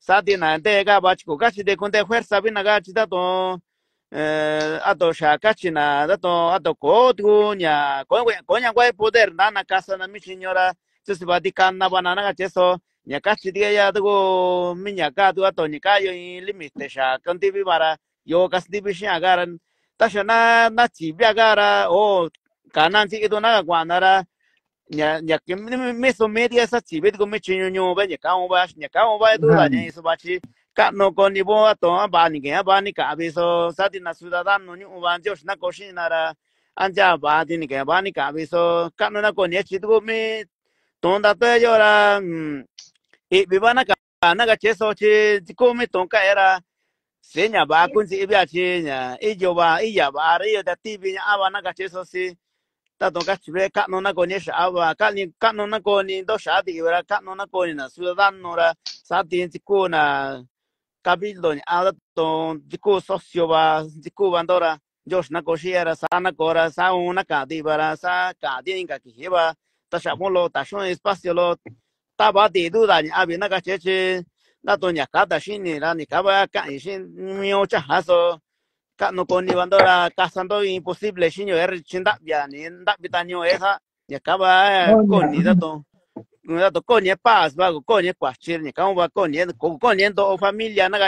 Satina, de gabachico, gachi de con de fuerza, vina gachi da don Eh, ato shakachina dato ato kotgu nya konya kwa poder nana casa na mi señora se va dikan na banana ga cheso nya kachi dia ya dago minya ka tu ato nya ka yo limite sha kanti bi mara yo kas di bi sha garan tasha na na chi bi gara o kanan chi edo na kwa nara nya nya kim mi so media sa chi bi go mi chinyo nyo ba nya ka o ba nya ka o ba do da nya so ba chi कानो को निबो तो बानी गया बानी का अभी सो सदी ना सुदादा नु नु वान जोश ना कोशिश ना रा अंजा बादी निके बानी का अभी कानो ना को ने चितगो मे तो दाते जो रा ए विवाना का ना का चेसो छे को मे तो का एरा सेन्या बा कुंसी इबिया छेन्या ए जो बा ए या बा रे यो दा टीवी ना आवा ना का चेसो से ता तो का छुबे का नो ना को ने शावा का नि का नो ना को नि दो शादी वरा का नो ना को नि ना सुदादा नो रा सा दिन को ना cabildo ni ada ton diku socio bandora josh na sanakora, sa na sa una kadi bara sa tashamolo tashon espacio lo taba de duda ni abi na kacheche na to nya kada ni ka haso ka no con ni bandora casando imposible shinyo er chinda bia ni nda bitaño esa ni con ni ngato konye paz vago konye cuachir ni va konye familia na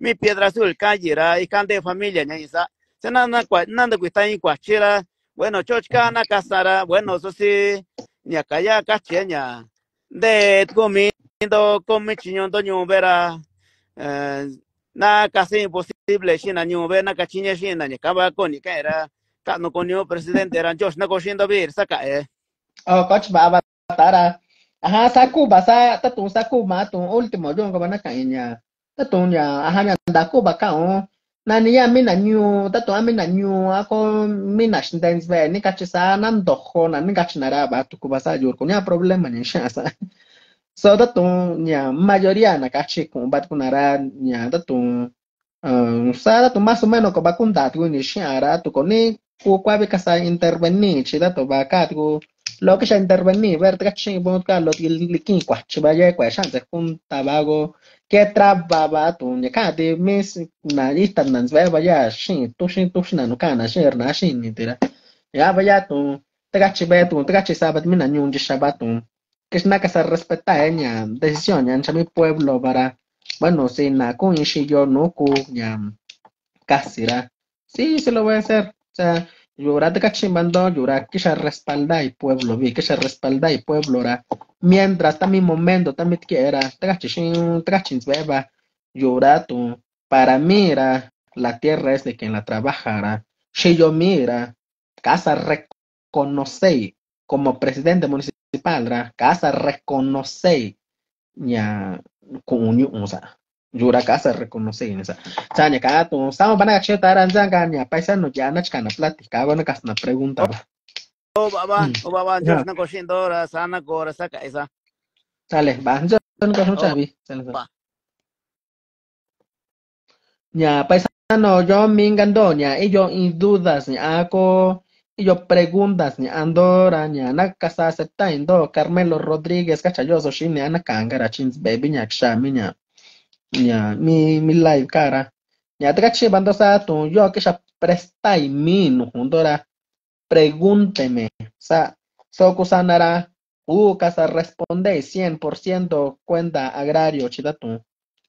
mi piedra azul cayera y de familia ni Sena se nanda de cuita en bueno chochka na casara bueno eso sí ni acaya cachenya de comiendo come ¿vera? vera na casi imposible shina vera na cachiña shina ni kaba koni kaera ¿No presidente ran josh na koshindo bir saka eh oh coach baba tara Aha saku basa tatun saku ma tun último yo ko bana kan nya. ya aha ajá nya da ku on. Na niya ya mi na nyu, tatun ami na nyu ako mi na shindens ve ni kachi sa nan do ho na ni kachi na ra tu ku basa eh, yo ko nya problema ni sha So tatun nya mayoría na kachi ku ba ku na ra nya tatun um, sa tatun más o menos ko ba kun da ni sha tu ko ni ku kwa be kasa sa intervenir to baka tu Lo que ya intervení, ver trachin lo tiliquin cuachi vaya cuachante un tabago que trababa tu ñecate mis nalista nans vaya ching, tu shin tu shin no cana shin na shin tira ya vaya tu trachi ve, tu trachi sabat mina ni un shabatun que es una casa respetada ña decisión ña mi pueblo para bueno si na kun yo no ku ña casira sí se lo voy a hacer o sea Yurat cachimbando, Yura, que se respalda el pueblo, vi que se respalda el pueblo, mientras está mi momento, también quiera, trachin, trachin, beba, yura tú, para mira, la tierra es de quien la trabajara, si yo mira, casa reconoce como presidente municipal, casa reconoce, ya, con un, casa reconoce en esa. chaña, cada tú, estamos van a cachar taranzan, caña, paisano, ya no chicana platica, bueno, casi una pregunta. Oh, baba, oh, baba, mm. oh, yo no cogiendo ahora, sana, cora, saca esa. Sale, va, yo no cojo chavi, oh, sale, va. Ya, paisano, yo me ya, y yo en dudas, ni ako, y yo preguntas, ni andora, ni na casa aceptando, Carmelo Rodríguez, cachayoso, shine, ana cangara, chins, baby, ñaxami, chamina ya mi mi live cara ya te caché tu yo que ya presta y mi no pregúnteme sa soku kusanara u casa responde 100% cuenta agrario chitatu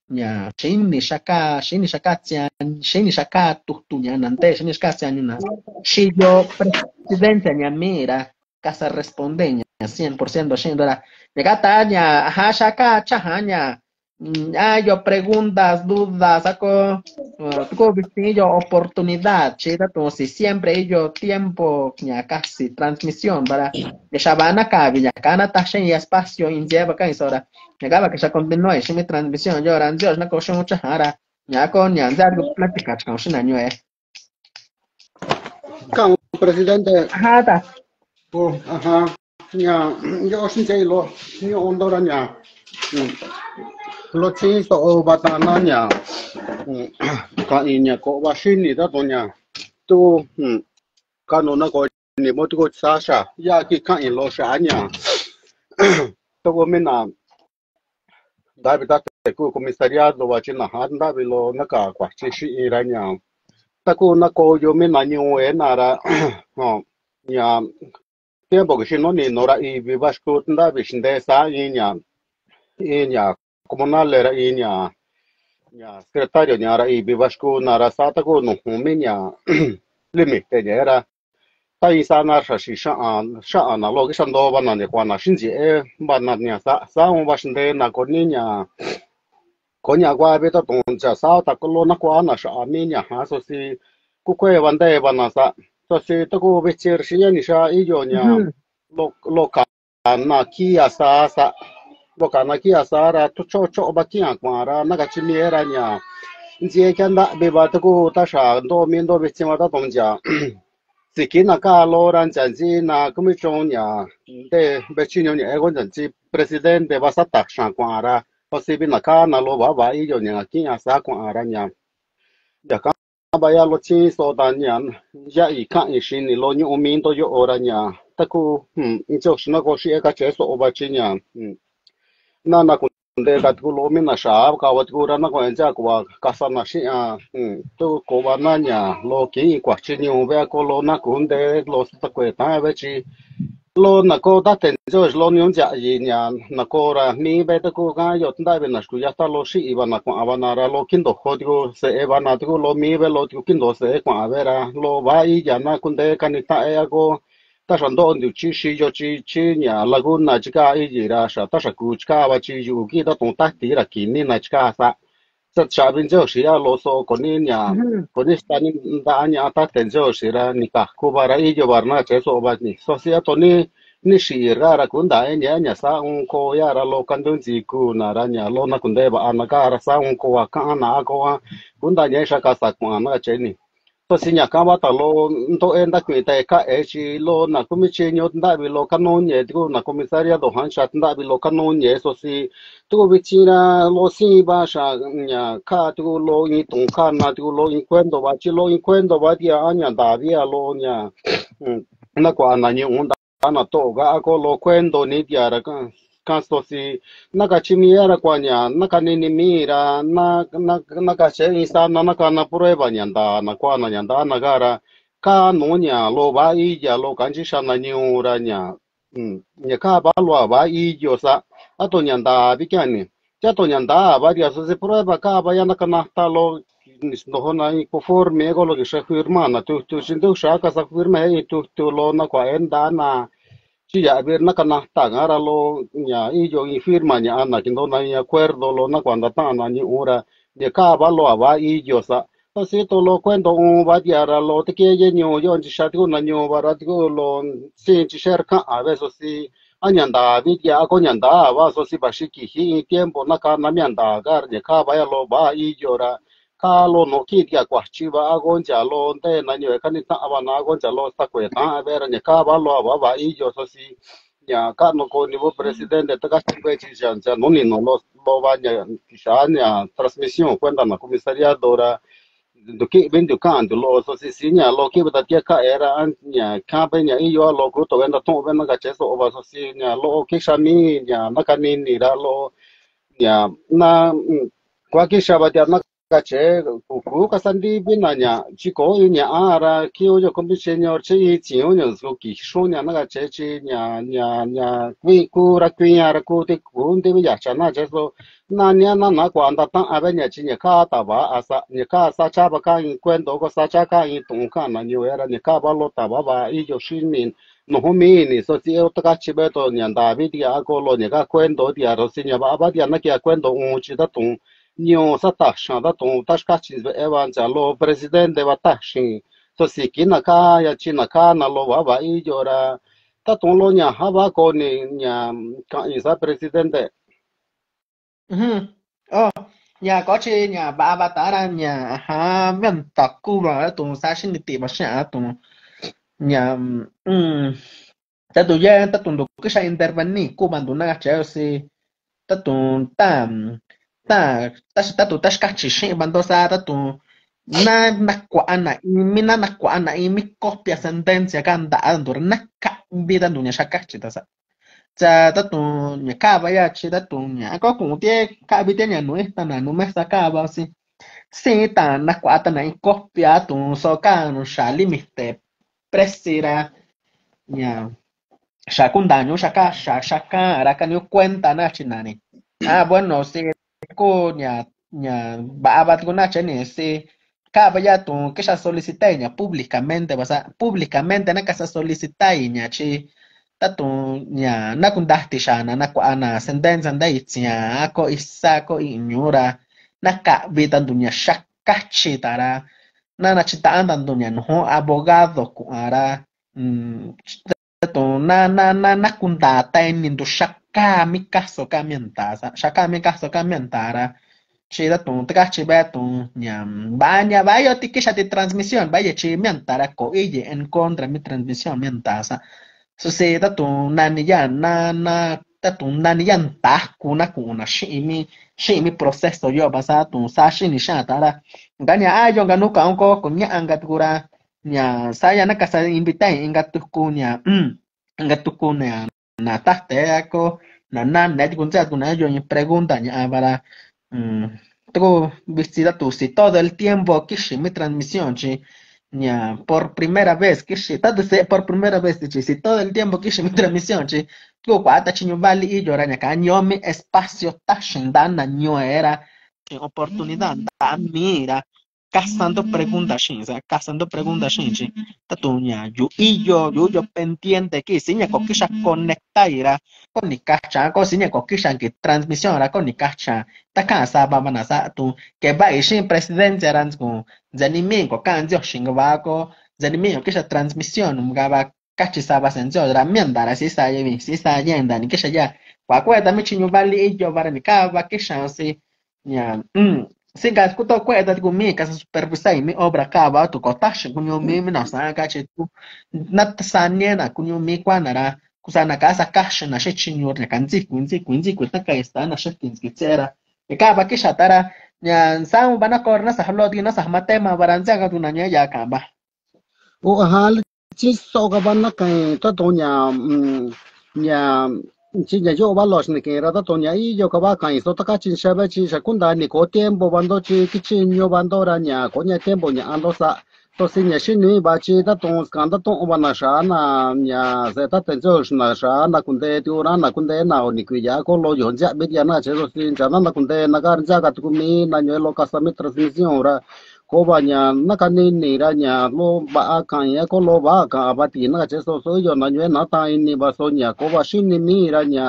nya shini shaka shini shaka tian ni shaka tu tu ya, nante ni shaka ni una si yo presidencia nya mira casa responde 100% shindora nya gata nya ajá shaka chahaña Mm, ah, yo preguntas, dudas, saco yo oportunidad, chida, como si siempre yo tiempo, ya casi transmisión para que ya van acá, Villacana, Tashen y espacio, lleva acá, y ahora, llegaba que ya continúe, mi transmisión, yo ahora, Dios, no cosa mucha ahora, ya con ya, ya, plática, con su año, eh. Con presidente. Ajá, Ajá, ya, yo sin que lo, yo ya. lochi so o batana nya hmm, ka inya ko washin ni da tonya hmm, ka no na ko ni mo ko sasha ya ki ka in lo sha nya to wo me na da bi da ku komisariado wa chi na han da bi lo na ka kwa chi shi nya ta ku na ko yo me na ni we na ra no nya tiempo que si no ni nora i vivas kutnda bi shinde sa i nya i nya comunal era i ña eh, ña eh, secretario ña ra i vivasku na ra sa ta ku nujumi ña eh, limite ña era ta i sa na xa xi xa'an xa'an na lo ki xando va na ni kuana xinjie va na ña sa sa un va xinde na ko ni ña ko ña gua be ta tong cha sa ta ko lo na kwa na xa mi ña ha so si ku kue va nde va na sa so si ta ku ve chir xi ña ni xa i yo ña mm-hmm. lo lo ka na ki ya sa sa bokana ki asara to cho cho kwara na ga chi mera nya nje kan da be ba to ko ta sha do min do be chima da ja na ka lo ran ji na ku ya ka ba ya lo chi so da nana kundeka thulomi na xaava kavatikura na kuencakuva kasana xi'a tu kuva na ña lo ki'i kuachi ñuve a ko lo na kunde lo satakueta'e veci lo na ko tatencio xi lo niuntia'yi ña na ko ra mive tiku ka yo tnda'avi na xikuya ta lo xi'iva na kua'ava na ra lo kindojo tiku se'eva na tiku lo mive lo tiku kindojo se'e kua'ave ra lo va'a iya na kundekani ta'e a ko Táxua ndó'ntiuchi xiyóchi chi ña laguna chicá iyira xatá xaku chicábachi yu'uki ndátota'ti ra kinina chicasa sa cha'abi nsyoxi yaloso koni ña koni stani nda'a ña'a tate nsyoxi ra ni kajkuba ra iyuba na chesoba nisosi a toni nixiirga ra kunda'a ñe'e ña sa in kooya ra lo kantuntsiikuna ra ña lo nakundeva'a naka ra sa in koa ka'an na'a koa kunda'a ñe'e xakasa ku'an nakatye ni. Entonces, ñaka ta lo nto enda kuita eka echi lo na kumichi nyo ndavi lo kanonye digo na comisaria do hansha ndavi lo kanonye eso si tu vichira lo si basha nya ka tu lo ni tonka na tu lo ni do va chi lo ni cuendo va dia anya davia lo nya mm, na kwa na ni onda na to ga ko lo do ni dia ra kan kansosi naka chimiyara kuaña naka ninimira na naka che insana na na prueba ñanda na kuana ñanda na gara ka no ña lo va iya lo kanchi na ñura ña ña mm, ka va lo va iyo sa ato ñanda vikiani ya to ñanda varias se prueba ka va ya naka na ta lo no na i conforme ego lo que se firma na tu tu sin du shaka sa firma e tu tu lo na kuaenda na Chilla, a ver, na canasta, agárralo, ya, y yo, y firma, ya, anda, que no hay acuerdo, lo, na cuando tan, ni hora, de cava, lo, va, y yo, sa. Así, todo lo cuento, un, va, diara, lo, te quiere, yo, yo, en chichat, una, yo, baratigo, lo, sin chicherca, a veces, sí, añanda, vidia, agoñanda, va, so, si, bashiki, hi, tiempo, na, ca, na, mianda, agar, de cava, ya, lo, va, y llora. ta lo no ki dia kwa chi ba agon ja lo de na ni e ka ni ta ba na agon ja lo sa ko ya ta be ra ni ka ba lo ba ba i yo so si ya ka no ko ni bo presidente mm. ta ka chi chi ja ja no ni no lo lo ba ya ki sha na comisariado dora do que vem do canto lo so si si nya lo que ba tia ka era an nya ka ba i yo lo ko to venda to venda ka che so ba so si nya lo ke sha ni nya na ka ni ni ra lo nya na mm, kwa ki sha ba na Kache kuku kasandi binanya chiko i nya ara kiyo yo kombi h e n y o r chi chiyo nyo zo ki s h u nya na ga che chi nya nya nya kui ku ra kui nya ra ku te ku nde ya cha na che so na nya na na k u a nda ta a ba nya chi nya ka ta ba asa nya ka sa cha ba ka in kwen do ko sa cha ka in tung ka na nyo era nya ka ba lo ta ba ba i yo shin min no ho mi ni so ti o ta ka chi be to nya da bi d i a ko lo nya ka kwen do ti a ro si nya ba ba d i a na ki a kwen do un chi d a tung nyōngsā tāxān dā tōng tāxkāchīn zbē ewān chā lō president wā tāxīn tō sīkī nā kā yā chī nā kā nā lō wā wā yī yō rā tā tōng lō nyā hā wā kō nī nyā kā yī sā president dē ờ nhà có chê nhà ba ba tá ra nhà há miền tạc cu mà tụi xa xin đi tìm mà sẽ tụi nhà um ta tụi mm-hmm. oh, mm. ya ta tụi cái sai intervenir cu mà tụi nó chơi si ta tụi tam ta ta tu ta xkachi xi'in bandosa ta tu na nakua'a na imina na na imi copia sentencia nta'a ntu na naka'vi ta ntu ña xakachitasa tsa tatu'n ña kava yatyi tatu'n ña ka ku'un na ka'vi tie ña esta, copia tatu'n so ka'nu xa limite presi ra sha xa sha sha ka'an ra cuenta ah bueno si Ku ña ña ba'avakunacha nesi este, ka'pa ya tun kixa solicitaiña públicamente vasa públicamente nakasasolicitaiña chi tatu'n ña nakundajtichana naku'ana sentencia nta itsiaa ko isa ko na nana chita nanachita'antantuña no abogado ku'ara mm, Tato na na na na kunta tai min do shaka mi kaso ka menta sa shaka mi kaso ka menta ra che da tun te ka che ba tun nyam ba nya ba yo ti kisha ti transmisión ba ye che menta na na na da tun na ni yan na ku na shi mi shi mi proceso yo ba sa a yo ga nu ka un ko ku nya ya, saya nakasa casa inka tuku ña inka mm, tuku ña na taxtea na yo pregunta ña ah, para mm, visita tu si todo el tiempo si mi transmisión chi ña por primera vez kishi ta se por primera vez chi si todo el tiempo si mi transmisión chi tu guata chi y y ra ña espacio ta na ñue era oportunidad mm. mira. mira casando mm. preguntas, ¿sabes? cazando preguntas, ¿sabes? Mm. Tatuña, yo y yo, yo yo pendiente que si ya coquilla conecta mm. ira, con ni cacha, con si que transmisión era con ni cacha, ta casa manasa que va y presidente eran con, zenimin con canzio shingo zenimin que esa transmisión, un gaba cachisaba saba senzo, la mienda, si si yenda, ni que ya, cuacueta mi chiño vali y yo para ni que chance, Siga kutoka kwa idadi gumika sa supervisai mi obra kaba tu kotasha kunyo mi mi nasa kache tu natasanya na kunyo mi kwa nara kusana kasa kasha na she chinyor na kanzi kunzi kunzi kuta ka esta na she kinzi tsera e kaba ke shatara ya sam bana korna sa hlo dina sa matema baranza ka tu nanya ya kaba o hal chi so ka bana ka to to nya nya chi nga yo wa lo shin ke ra da to nya i yo ka ba ka i ကိုဘာညာနကနေနေရညာမောဘာအခန်ရကိုလောဘာကာဘတိနကချက်ဆိုဆိုယောနညွေနာတိုင်းနေဘာဆိုညာကိုဘာရှိနေမီရညာ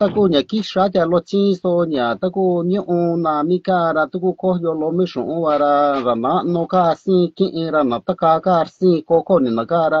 တကူညာကိရှာကြလောချင်းဆိုညာတကူညွန်နာမိကာရတကူကိုယောလောမေရှုံဝါရာရမနောကာစီကိအရနတကာကာစီကိုကိုနေနကာရာ